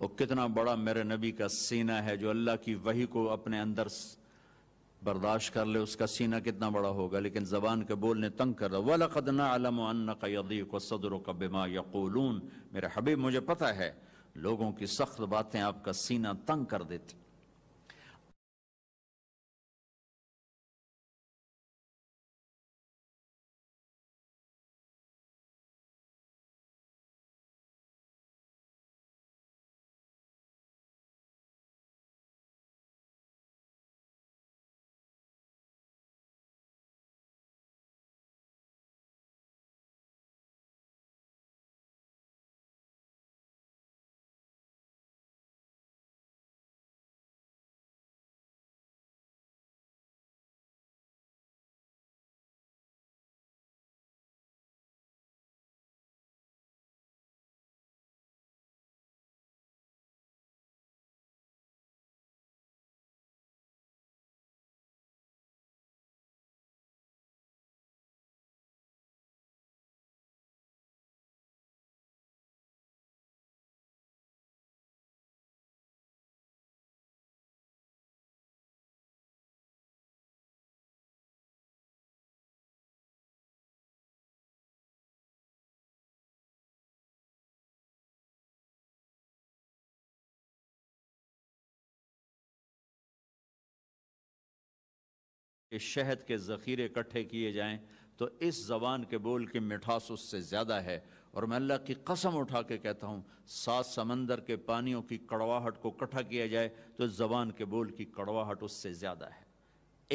وہ کتنا بڑا میرے نبی کا سینہ ہے جو اللہ کی وحی کو اپنے اندر برداشت کر لے اس کا سینہ کتنا بڑا ہوگا لیکن زبان کے بولنے تنگ کر رہا وَلَقَدْ نَعْلَمُ عَنَّكَ يَضِيقُ صَدْرُكَ بِمَا يَقُولُونَ میرے حبیب مجھے پتہ ہے لوگوں کی سخت باتیں آپ کا سینہ تنگ کر دیتی کہ شہد کے ذخیرے اکٹھے کیے جائیں تو اس زبان کے بول کی مٹھاس اس سے زیادہ ہے اور میں اللہ کی قسم اٹھا کے کہتا ہوں سات سمندر کے پانیوں کی کڑواہٹ کو کٹھا کیا جائے تو زبان کے بول کی کڑواہٹ اس سے زیادہ ہے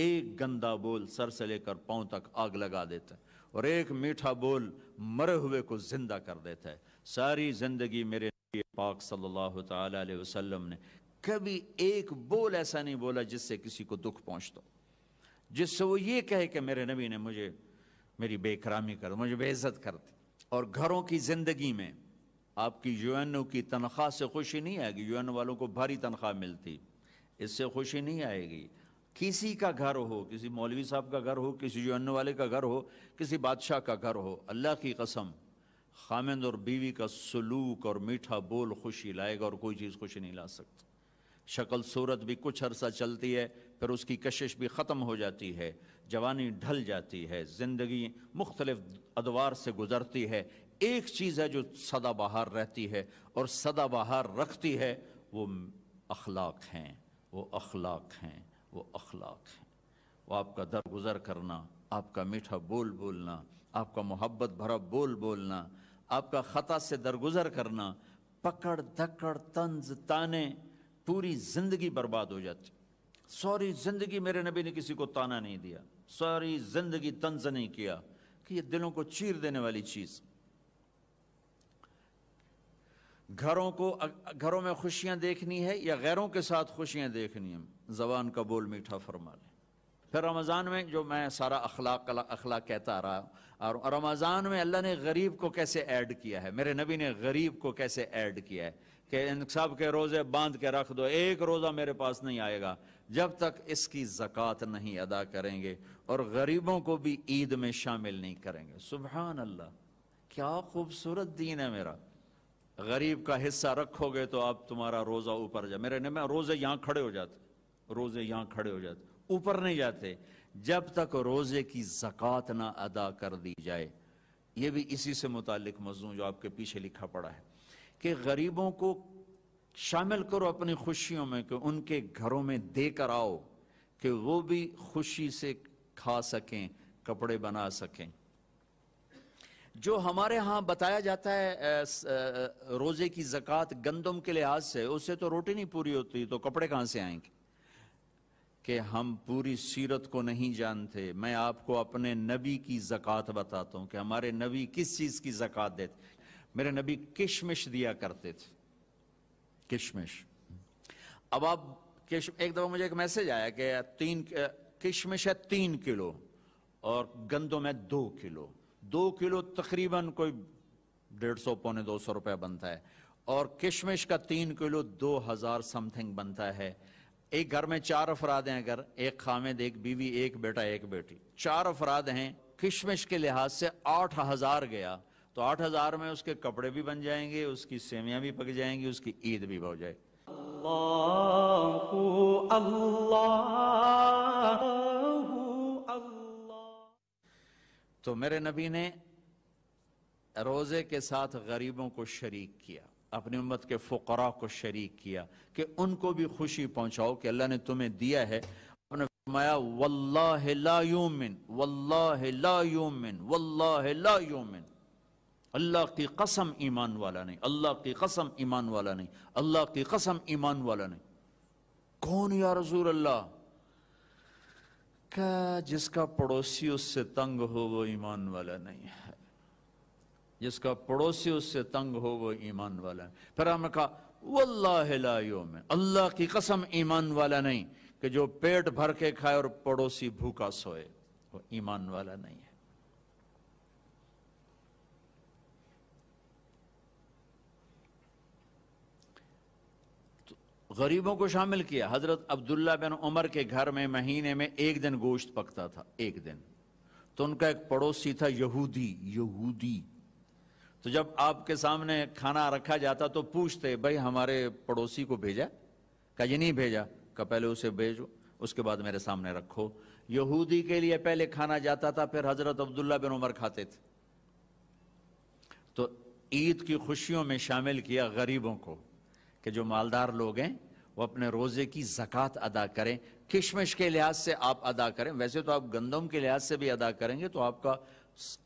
ایک گندا بول سر سے لے کر پاؤں تک آگ لگا دیتا ہے اور ایک میٹھا بول مرے ہوئے کو زندہ کر دیتا ہے ساری زندگی میرے نبی پاک صلی اللہ تعالی علیہ وسلم نے کبھی ایک بول ایسا نہیں بولا جس سے کسی کو دکھ پہنچتا ہو جس سے وہ یہ کہے کہ میرے نبی نے مجھے میری بے کرامی کر مجھے بے عزت کر دی اور گھروں کی زندگی میں آپ کی یو این او کی تنخواہ سے خوشی نہیں آئے گی یو او والوں کو بھاری تنخواہ ملتی اس سے خوشی نہیں آئے گی کسی کا گھر ہو کسی مولوی صاحب کا گھر ہو کسی این او والے کا گھر ہو کسی بادشاہ کا گھر ہو اللہ کی قسم خامند اور بیوی کا سلوک اور میٹھا بول خوشی لائے گا اور کوئی چیز خوشی نہیں لا سکتی شکل صورت بھی کچھ عرصہ چلتی ہے پھر اس کی کشش بھی ختم ہو جاتی ہے جوانی ڈھل جاتی ہے زندگی مختلف ادوار سے گزرتی ہے ایک چیز ہے جو سدا بہار رہتی ہے اور سدا بہار رکھتی ہے وہ اخلاق ہیں وہ اخلاق ہیں وہ اخلاق ہیں وہ آپ کا درگزر کرنا آپ کا میٹھا بول بولنا آپ کا محبت بھرا بول بولنا آپ کا خطا سے درگزر کرنا پکڑ دکڑ تنز تانے پوری زندگی برباد ہو جاتی سوری زندگی میرے نبی نے کسی کو تانا نہیں دیا سوری زندگی تنز نہیں کیا کہ یہ دلوں کو چیر دینے والی چیز گھروں کو گھروں میں خوشیاں دیکھنی ہے یا غیروں کے ساتھ خوشیاں دیکھنی ہیں زبان کا بول میٹھا فرما لیں پھر رمضان میں جو میں سارا اخلاق اخلاق کہتا رہا اور رمضان میں اللہ نے غریب کو کیسے ایڈ کیا ہے میرے نبی نے غریب کو کیسے ایڈ کیا ہے کہ ان سب کے روزے باندھ کے رکھ دو ایک روزہ میرے پاس نہیں آئے گا جب تک اس کی زکوات نہیں ادا کریں گے اور غریبوں کو بھی عید میں شامل نہیں کریں گے سبحان اللہ کیا خوبصورت دین ہے میرا غریب کا حصہ رکھو گے تو آپ تمہارا روزہ اوپر جائے میرے میں روزے یہاں کھڑے ہو جاتے روزے یہاں کھڑے ہو جاتے اوپر نہیں جاتے جب تک روزے کی زکوٰۃ نہ ادا کر دی جائے یہ بھی اسی سے متعلق مضمون جو آپ کے پیچھے لکھا پڑا ہے کہ غریبوں کو شامل کرو اپنی خوشیوں میں کہ ان کے گھروں میں دے کر آؤ کہ وہ بھی خوشی سے کھا سکیں کپڑے بنا سکیں جو ہمارے ہاں بتایا جاتا ہے روزے کی زکوٰۃ گندم کے لحاظ سے اسے تو روٹی نہیں پوری ہوتی تو کپڑے کہاں سے آئیں گے کہ ہم پوری سیرت کو نہیں جانتے میں آپ کو اپنے نبی کی زکوٰۃ بتاتا ہوں کہ ہمارے نبی کس چیز کی زکوٰۃ دیتے میرے نبی کشمش دیا کرتے تھے کشمش اب آپ ایک دفعہ مجھے ایک میسج آیا کہ تین کشمش ہے تین کلو اور گندم ہے دو کلو دو کلو تقریباً کوئی ڈیڑھ سو پونے دو سو روپے بنتا ہے اور کشمش کا تین کلو دو ہزار سم تھنگ بنتا ہے ایک گھر میں چار افراد ہیں اگر ایک خامد ایک بیوی ایک بیٹا ایک بیٹی چار افراد ہیں کشمش کے لحاظ سے آٹھ ہزار گیا تو آٹھ ہزار میں اس کے کپڑے بھی بن جائیں گے اس کی سیمیاں بھی پک جائیں گی اس کی عید بھی ہو جائے اللہ اللہ تو میرے نبی نے روزے کے ساتھ غریبوں کو شریک کیا اپنی امت کے فقراء کو شریک کیا کہ ان کو بھی خوشی پہنچاؤ کہ اللہ نے تمہیں دیا ہے فرمایا واللہ واللہ لا لا یومن یومن واللہ لا یومن اللہ کی قسم ایمان والا نہیں اللہ کی قسم ایمان والا نہیں اللہ کی قسم ایمان والا نہیں کون یا رسول اللہ کہ جس کا پڑوسی اس سے تنگ ہو وہ ایمان والا نہیں ہے جس کا پڑوسی اس سے تنگ ہو وہ ایمان والا پھر ہم نے کہا واللہ لا اللہ اللہ کی قسم ایمان والا نہیں کہ جو پیٹ بھر کے کھائے اور پڑوسی بھوکا سوئے وہ ایمان والا نہیں ہے غریبوں کو شامل کیا حضرت عبداللہ بن عمر کے گھر میں مہینے میں ایک دن گوشت پکتا تھا ایک دن تو ان کا ایک پڑوسی تھا یہودی یہودی تو جب آپ کے سامنے کھانا رکھا جاتا تو پوچھتے بھائی ہمارے پڑوسی کو بھیجا کہ یہ نہیں بھیجا کہ پہلے اسے بھیجو اس کے بعد میرے سامنے رکھو یہودی کے لیے پہلے کھانا جاتا تھا پھر حضرت عبداللہ بن عمر کھاتے تھے تو عید کی خوشیوں میں شامل کیا غریبوں کو کہ جو مالدار لوگ ہیں وہ اپنے روزے کی زکوٰۃ ادا کریں کشمش کے لحاظ سے آپ ادا کریں ویسے تو آپ گندم کے لحاظ سے بھی ادا کریں گے تو آپ کا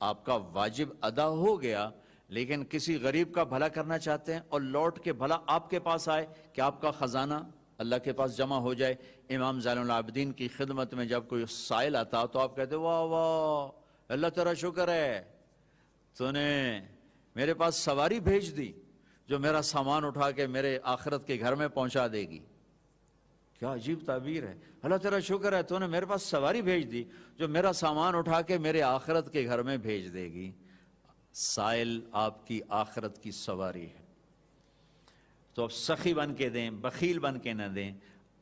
آپ کا واجب ادا ہو گیا لیکن کسی غریب کا بھلا کرنا چاہتے ہیں اور لوٹ کے بھلا آپ کے پاس آئے کہ آپ کا خزانہ اللہ کے پاس جمع ہو جائے امام ضال العابدین کی خدمت میں جب کوئی سائل آتا تو آپ کہتے واہ واہ اللہ تیرا شکر ہے تو نے میرے پاس سواری بھیج دی جو میرا سامان اٹھا کے میرے آخرت کے گھر میں پہنچا دے گی کیا عجیب تعبیر ہے اللہ تیرا شکر ہے تو نے میرے پاس سواری بھیج دی جو میرا سامان اٹھا کے میرے آخرت کے گھر میں بھیج دے گی سائل آپ کی آخرت کی سواری ہے تو آپ سخی بن کے دیں بخیل بن کے نہ دیں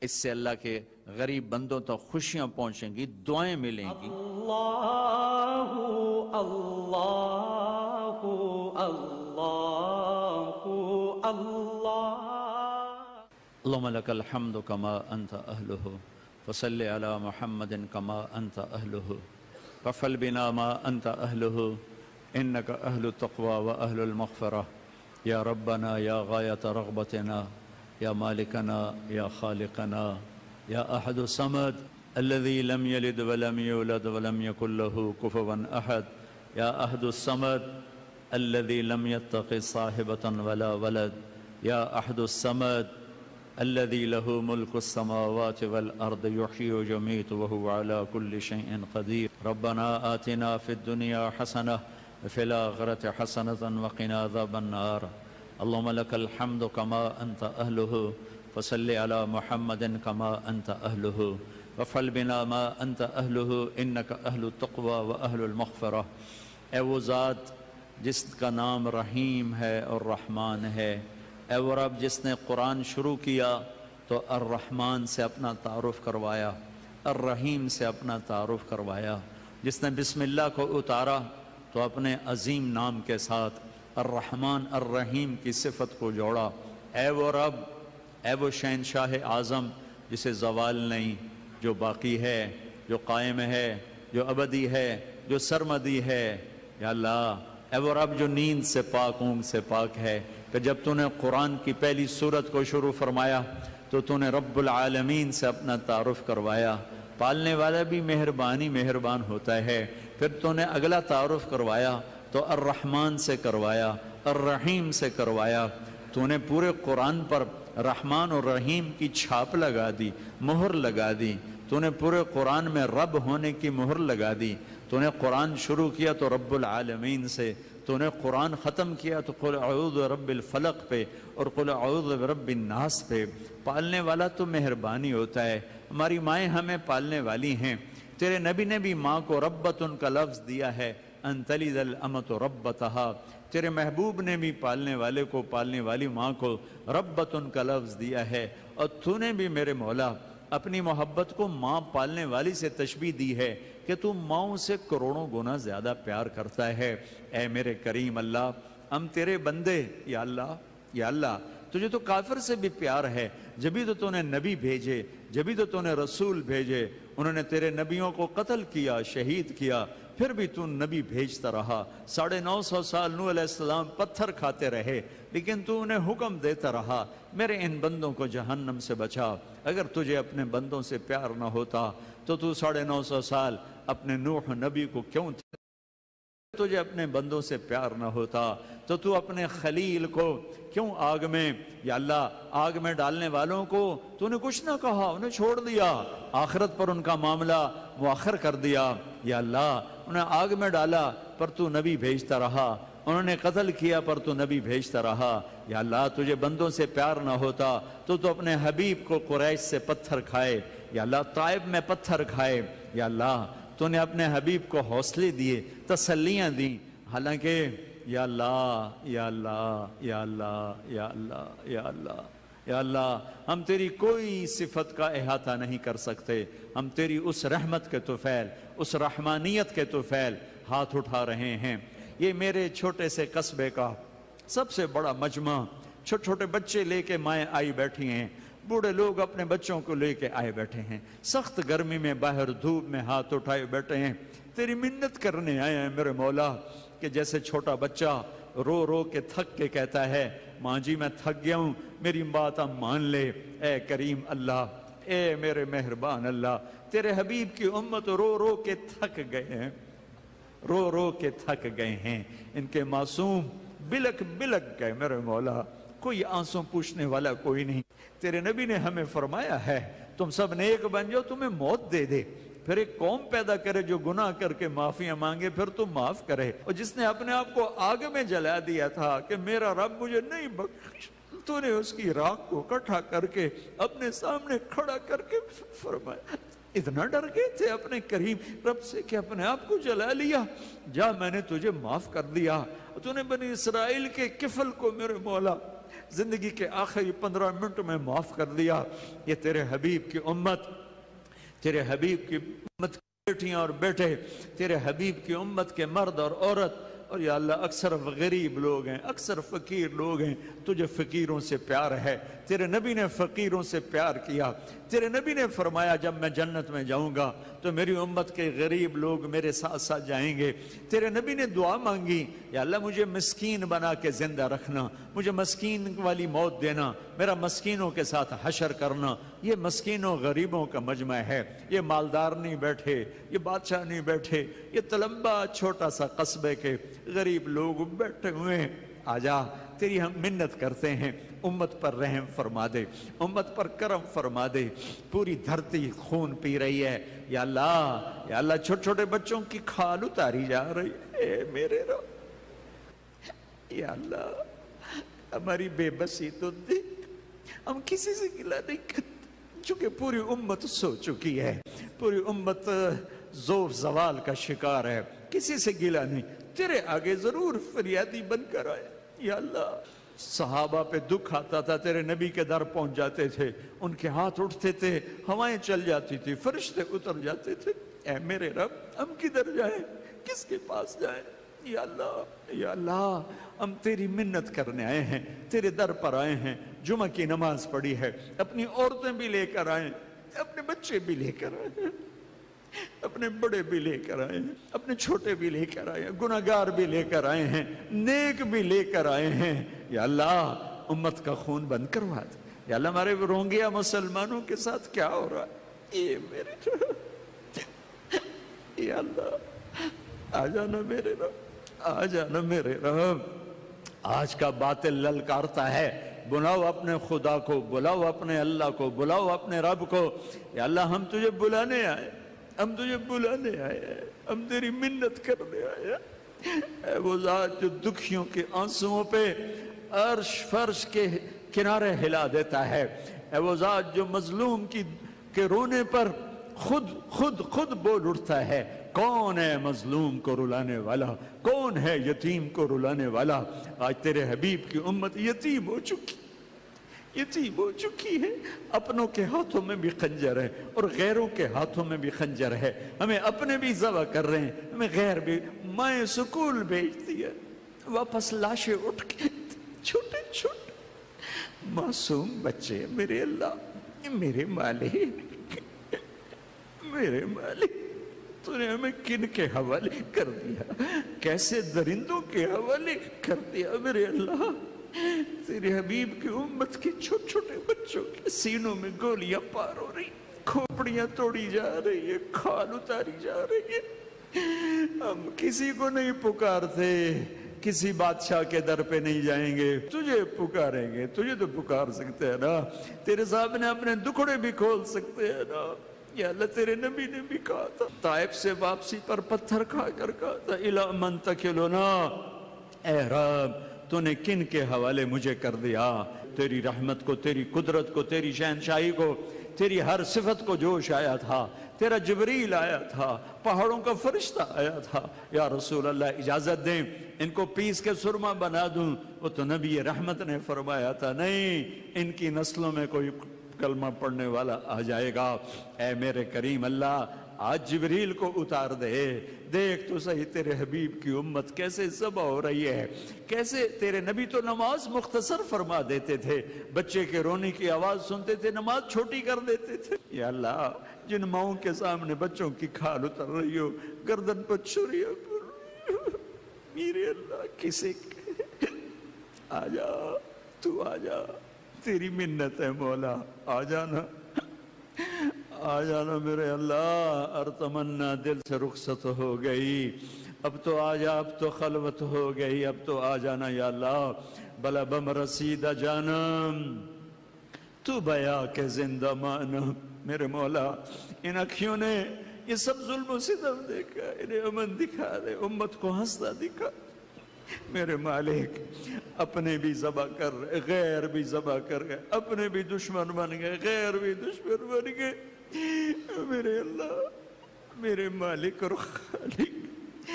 اس سے اللہ کے غریب بندوں تک خوشیاں پہنچیں گی دعائیں ملیں گی اللہ اللہ اللہ الله اللهم لك الحمد كما أنت أهله فصل على محمد كما أنت أهله ففل بنا ما أنت أهله إنك أهل التقوى وأهل المغفرة يا ربنا يا غاية رغبتنا يا مالكنا يا خالقنا يا أحد الصمد الذي لم يلد ولم يولد ولم يكن له كفوا أحد يا أحد الصمد الذي لم يتق صاحبة ولا ولد يا أحد السمد الذي له ملك السماوات والأرض يحيي وهو على كل شيء قدير ربنا آتنا في الدنيا حسنة الآخرة حسنة وقنا حسنت النار اللهم لك الحمد كما أنت أهله فصل على محمد كما أنت أهله وفل بنا ما انت اللّہ اہل و احل المخفر اے و ذات جس کا نام رحیم ہے اور رحمان ہے اے رب جس نے قرآن شروع کیا تو الرحمن سے اپنا تعارف کروایا الرحیم سے اپنا تعارف کروایا جس نے بسم اللہ کو اتارا تو اپنے عظیم نام کے ساتھ الرحمن الرحیم کی صفت کو جوڑا اے وہ رب اے وہ شاہ اعظم جسے زوال نہیں جو باقی ہے جو قائم ہے جو ابدی ہے جو سرمدی ہے یا اللہ اے وہ رب جو نیند سے پاک اونگ سے پاک ہے کہ جب تو نے قرآن کی پہلی صورت کو شروع فرمایا تو تو نے رب العالمین سے اپنا تعارف کروایا پالنے والا بھی مہربانی مہربان ہوتا ہے پھر تو نے اگلا تعارف کروایا تو الرحمن سے کروایا الرحیم سے کروایا تو نے پورے قرآن پر رحمان اور رحیم کی چھاپ لگا دی مہر لگا دی تو نے پورے قرآن میں رب ہونے کی مہر لگا دی تو نے قرآن شروع کیا تو رب العالمین سے تو نے قرآن ختم کیا تو قل اعوذ رب الفلق پہ اور قل اعوذ رب الناس پہ پالنے والا تو مہربانی ہوتا ہے ہماری مائیں ہمیں پالنے والی ہیں تیرے نبی نے بھی ماں کو ربت ان کا لفظ دیا ہے انتلید الامت ربتہا تیرے محبوب نے بھی پالنے والے کو پالنے والی ماں کو ربت ان کا لفظ دیا ہے اور تو نے بھی میرے مولا اپنی محبت کو ماں پالنے والی سے تشبیح دی ہے کہ تم ماؤں سے کروڑوں گنا زیادہ پیار کرتا ہے اے میرے کریم اللہ ہم تیرے بندے یا اللہ یا اللہ تجھے تو کافر سے بھی پیار ہے جبھی تو تو نے نبی بھیجے جبھی تو تو نے رسول بھیجے انہوں نے تیرے نبیوں کو قتل کیا شہید کیا پھر بھی تو نبی بھیجتا رہا ساڑھے نو سو سال نو علیہ السلام پتھر کھاتے رہے لیکن تو انہیں حکم دیتا رہا میرے ان بندوں کو جہنم سے بچا اگر تجھے اپنے بندوں سے پیار نہ ہوتا تو تو ساڑھے نو سو سال اپنے نوح نبی کو کیوں تھے تجھے اپنے بندوں سے پیار نہ ہوتا تو تو اپنے خلیل کو کیوں آگ میں یا اللہ آگ میں ڈالنے والوں کو تو انہیں کچھ نہ کہا انہیں چھوڑ دیا آخرت پر ان کا معاملہ مؤخر کر دیا یا اللہ انہیں آگ میں ڈالا پر تو نبی بھیجتا رہا انہوں نے قتل کیا پر تو نبی بھیجتا رہا یا اللہ تجھے بندوں سے پیار نہ ہوتا تو تو اپنے حبیب کو قریش سے پتھر کھائے یا اللہ طائب میں پتھر کھائے یا اللہ تو نے اپنے حبیب کو حوصلے دیے تسلیاں دیں حالانکہ یا اللہ یا اللہ یا اللہ یا اللہ یا اللہ یا اللہ ہم تیری کوئی صفت کا احاطہ نہیں کر سکتے ہم تیری اس رحمت کے توفیل اس رحمانیت کے توفیل ہاتھ اٹھا رہے ہیں یہ میرے چھوٹے سے قصبے کا سب سے بڑا مجمع چھوٹے چھوٹے بچے لے کے مائیں آئی بیٹھی ہیں بوڑھے لوگ اپنے بچوں کو لے کے آئے بیٹھے ہیں سخت گرمی میں باہر دھوپ میں ہاتھ اٹھائے بیٹھے ہیں تیری منت کرنے آئے ہیں میرے مولا کہ جیسے چھوٹا بچہ رو رو کے تھک کے کہتا ہے ماں جی میں تھک گیا ہوں میری بات ہم مان لے اے کریم اللہ اے میرے مہربان اللہ تیرے حبیب کی امت رو رو کے تھک گئے ہیں رو رو کے تھک گئے ہیں ان کے معصوم بلک بلک گئے میرے مولا کوئی آنسوں پوچھنے والا کوئی نہیں تیرے نبی نے ہمیں فرمایا ہے تم سب نیک بن جاؤ تمہیں موت دے دے پھر ایک قوم پیدا کرے جو گناہ کر کے معافیاں مانگے پھر تم معاف کرے اور جس نے اپنے آپ کو آگ میں جلا دیا تھا کہ میرا رب مجھے نہیں بخش تو نے اس کی راک کو کٹھا کر کے اپنے سامنے کھڑا کر کے فرمایا اتنا ڈر گئے تھے اپنے کریم رب سے کہ اپنے آپ کو جلا لیا جا میں نے تجھے معاف کر دیا تو نے بنی اسرائیل کے کفل کو میرے مولا زندگی کے آخری پندرہ منٹ میں معاف کر دیا یہ تیرے حبیب کی امت تیرے حبیب کی امت بیٹیاں اور بیٹے تیرے حبیب کی امت کے مرد اور عورت اور یا اللہ اکثر غریب لوگ ہیں اکثر فقیر لوگ ہیں تجھے فقیروں سے پیار ہے تیرے نبی نے فقیروں سے پیار کیا تیرے نبی نے فرمایا جب میں جنت میں جاؤں گا تو میری امت کے غریب لوگ میرے ساتھ ساتھ جائیں گے تیرے نبی نے دعا مانگی یا اللہ مجھے مسکین بنا کے زندہ رکھنا مجھے مسکین والی موت دینا میرا مسکینوں کے ساتھ حشر کرنا یہ مسکینوں غریبوں کا مجمع ہے یہ مالدار نہیں بیٹھے یہ بادشاہ نہیں بیٹھے یہ تلمبا چھوٹا سا قصبے کے غریب لوگ بیٹھے ہوئے آجا تیری ہم منت کرتے ہیں امت پر رحم فرما دے امت پر کرم فرما دے پوری دھرتی خون پی رہی ہے یا اللہ یا اللہ چھوٹے چھوٹے بچوں کی کھال اتاری جا رہی ہے اے میرے رو یا اللہ ہماری بے بسی تو دیکھ ہم کسی سے گلا نہیں کرتے چونکہ پوری امت سو چکی ہے پوری امت زور زوال کا شکار ہے کسی سے گلا نہیں تیرے آگے ضرور فریادی بن کر آئے یا اللہ صحابہ پہ دکھ آتا تھا تیرے نبی کے در پہنچ جاتے تھے ان کے ہاتھ اٹھتے تھے ہوائیں چل جاتی تھی فرشتے اتر جاتے تھے اے میرے رب ہم کدھر جائیں کس کے پاس جائیں یا اللہ یا اللہ ہم تیری منت کرنے آئے ہیں تیرے در پر آئے ہیں جمعہ کی نماز پڑھی ہے اپنی عورتیں بھی لے کر آئیں اپنے بچے بھی لے کر آئے ہیں اپنے بڑے بھی لے کر آئے ہیں اپنے چھوٹے بھی لے کر آئے ہیں گناہگار بھی لے کر آئے ہیں نیک بھی لے کر آئے ہیں یا اللہ امت کا خون بند کروا دے یا اللہ ہمارے رونگیا مسلمانوں کے ساتھ کیا ہو رہا ہے یہ میرے میرے میرے یا اللہ رب رب آج کا باطل للکارتا ہے بلاؤ اپنے خدا کو بلاؤ اپنے اللہ کو بلاؤ اپنے رب کو یا اللہ ہم تجھے بلانے آئے ہم تجھے بلانے آئے ہم تیری منت کرنے آئے اے وہ ذات جو دکھیوں کے آنسوں پہ عرش فرش کے کنارے ہلا دیتا ہے اے وہ ذات جو مظلوم کی کے رونے پر خود خود خود بول اٹھتا ہے کون ہے مظلوم کو رلانے والا کون ہے یتیم کو رلانے والا آج تیرے حبیب کی امت یتیم ہو چکی یتیم ہو چکی ہے اپنوں کے ہاتھوں میں بھی خنجر ہے اور غیروں کے ہاتھوں میں بھی خنجر ہے ہمیں اپنے بھی زبا کر رہے ہیں ہمیں غیر بھی مائیں سکول بھیجتی ہے واپس لاشیں اٹھ کے چھوٹے چھوٹے معصوم بچے میرے اللہ میرے مالک میرے مالک تو نے ہمیں کن کے حوالے کر دیا کیسے درندوں کے حوالے کر دیا میرے اللہ تیرے حبیب کی امت کے چھوٹے چھوٹے بچوں کے سینوں میں گولیاں پار ہو رہی کھوپڑیاں توڑی جا رہی ہیں کھال اتاری جا رہی ہیں ہم کسی کو نہیں پکارتے کسی بادشاہ کے در پہ نہیں جائیں گے تجھے پکاریں گے تجھے تو پکار سکتے ہیں نا تیرے صاحب نے اپنے دکھڑے بھی کھول سکتے ہیں نا یا اللہ تیرے نبی نے بھی کہا تھا طائف سے واپسی پر پتھر کھا کر کہا تھا الہ من تکلونا اے رب تو نے کن کے حوالے مجھے کر دیا تیری رحمت کو تیری قدرت کو تیری شہنشاہی کو تیری ہر صفت کو جوش آیا تھا تیرا جبریل آیا تھا پہاڑوں کا فرشتہ آیا تھا یا رسول اللہ اجازت دیں ان کو پیس کے سرما بنا دوں وہ تو نبی رحمت نے فرمایا تھا نہیں ان کی نسلوں میں کوئی کلمہ پڑھنے والا آ جائے گا اے میرے کریم اللہ آج جبریل کو اتار دے دیکھ تو صحیح تیرے حبیب کی امت کیسے ہو رہی ہے کیسے تیرے نبی تو نماز مختصر فرما دیتے تھے بچے کے رونی کی آواز سنتے تھے نماز چھوٹی کر دیتے تھے یا اللہ جن ماؤں کے سامنے بچوں کی کھال اتر رہی ہو گردن پر چھری ہو آجا تو آجا تیری منت ہے مولا آ جانا آ جانا میرے اللہ ارتمنا دل سے رخصت ہو گئی اب تو آ جا اب تو خلوت ہو گئی اب تو آ جانا یا اللہ بلا بم رسیدہ جانا تو بیا کے زندہ مان میرے مولا ان اکھیوں نے یہ سب ظلم و ستم دیکھا انہیں امن دکھا دے امت کو ہنستا دکھا میرے مالک اپنے بھی ذبح کر رہے غیر بھی ذبح کر رہے اپنے بھی دشمن بن گئے غیر بھی دشمن بن گئے میرے میرے اللہ مالک اور خالق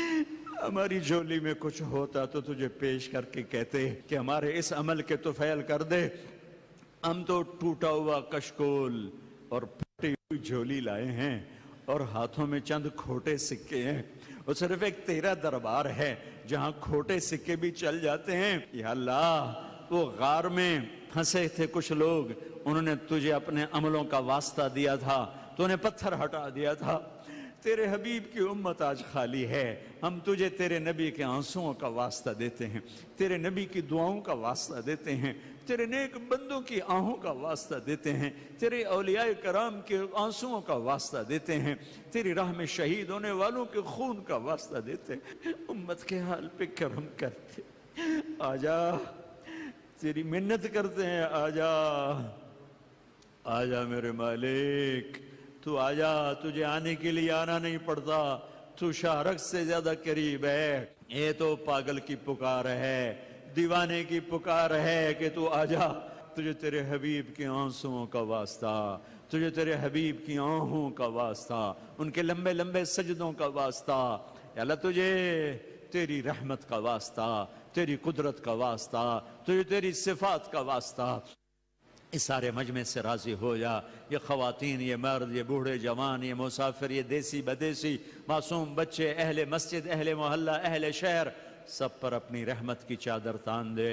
ہماری میں کچھ ہوتا تو تجھے پیش کر کے کہتے کہ ہمارے اس عمل کے تو فیل کر دے ہم تو ٹوٹا ہوا کشکول اور پھٹی ہوئی جھولی لائے ہیں اور ہاتھوں میں چند کھوٹے سکے ہیں وہ صرف ایک تیرا دربار ہے جہاں کھوٹے سکے بھی چل جاتے ہیں یا اللہ وہ غار میں ہنسے تھے کچھ لوگ انہوں نے تجھے اپنے عملوں کا واسطہ دیا تھا تو انہیں پتھر ہٹا دیا تھا تیرے حبیب کی امت آج خالی ہے ہم تجھے تیرے نبی کے آنسوؤں کا واسطہ دیتے ہیں تیرے نبی کی دعاؤں کا واسطہ دیتے ہیں تیرے نیک بندوں کی آہوں کا واسطہ دیتے ہیں تیرے اولیاء کرام کے آنسوؤں کا واسطہ دیتے ہیں تیری راہ میں شہید ہونے والوں کے خون کا واسطہ دیتے ہیں امت کے حال پہ کرم کرتے آجا تیری منت کرتے ہیں آجا آجا میرے مالک تو آجا تجھے آنے کے لیے آنا نہیں پڑتا تو شہرک سے زیادہ قریب ہے یہ تو پاگل کی پکار ہے دیوانے کی پکار ہے کہ تو آجا تجھے تیرے حبیب کے آنسوں کا واسطہ تجھے تیرے حبیب کی آہوں کا واسطہ ان کے لمبے لمبے سجدوں کا واسطہ یا تجھے تیری رحمت کا واسطہ تیری قدرت کا واسطہ تو یہ تیری صفات کا واسطہ اس سارے مجمع سے راضی ہو جا یہ خواتین یہ مرد یہ بوڑھے جوان یہ مسافر یہ دیسی بدیسی معصوم بچے اہل مسجد اہل محلہ اہل شہر سب پر اپنی رحمت کی چادر تان دے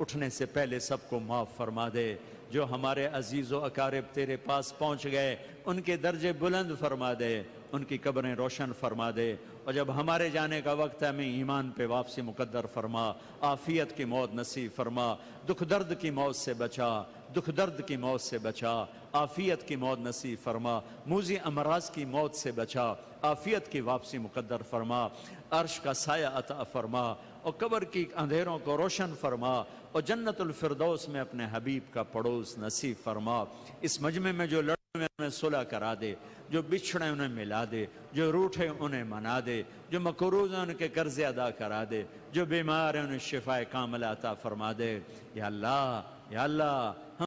اٹھنے سے پہلے سب کو معاف فرما دے جو ہمارے عزیز و اکارب تیرے پاس پہنچ گئے ان کے درجے بلند فرما دے ان کی قبریں روشن فرما دے اور جب ہمارے جانے کا وقت ہے ہمیں ایمان پہ واپسی مقدر فرما آفیت کی موت نصیب فرما دکھ درد کی موت سے بچا دکھ درد کی موت سے بچا آفیت کی موت نصیب فرما موزی امراض کی موت سے بچا آفیت کی واپسی مقدر فرما عرش کا سایہ عطا فرما اور قبر کی اندھیروں کو روشن فرما اور جنت الفردوس میں اپنے حبیب کا پڑوس نصیب فرما اس مجمع میں جو لڑے صلح کرا دے جو بچھڑے انہیں ملا دے جو روٹھے انہیں منا دے جو مقروض ہیں ان کے قرضے ادا کرا دے جو بیمار ہیں انہیں شفائے کاملہ عطا فرما دے یا اللہ یا اللہ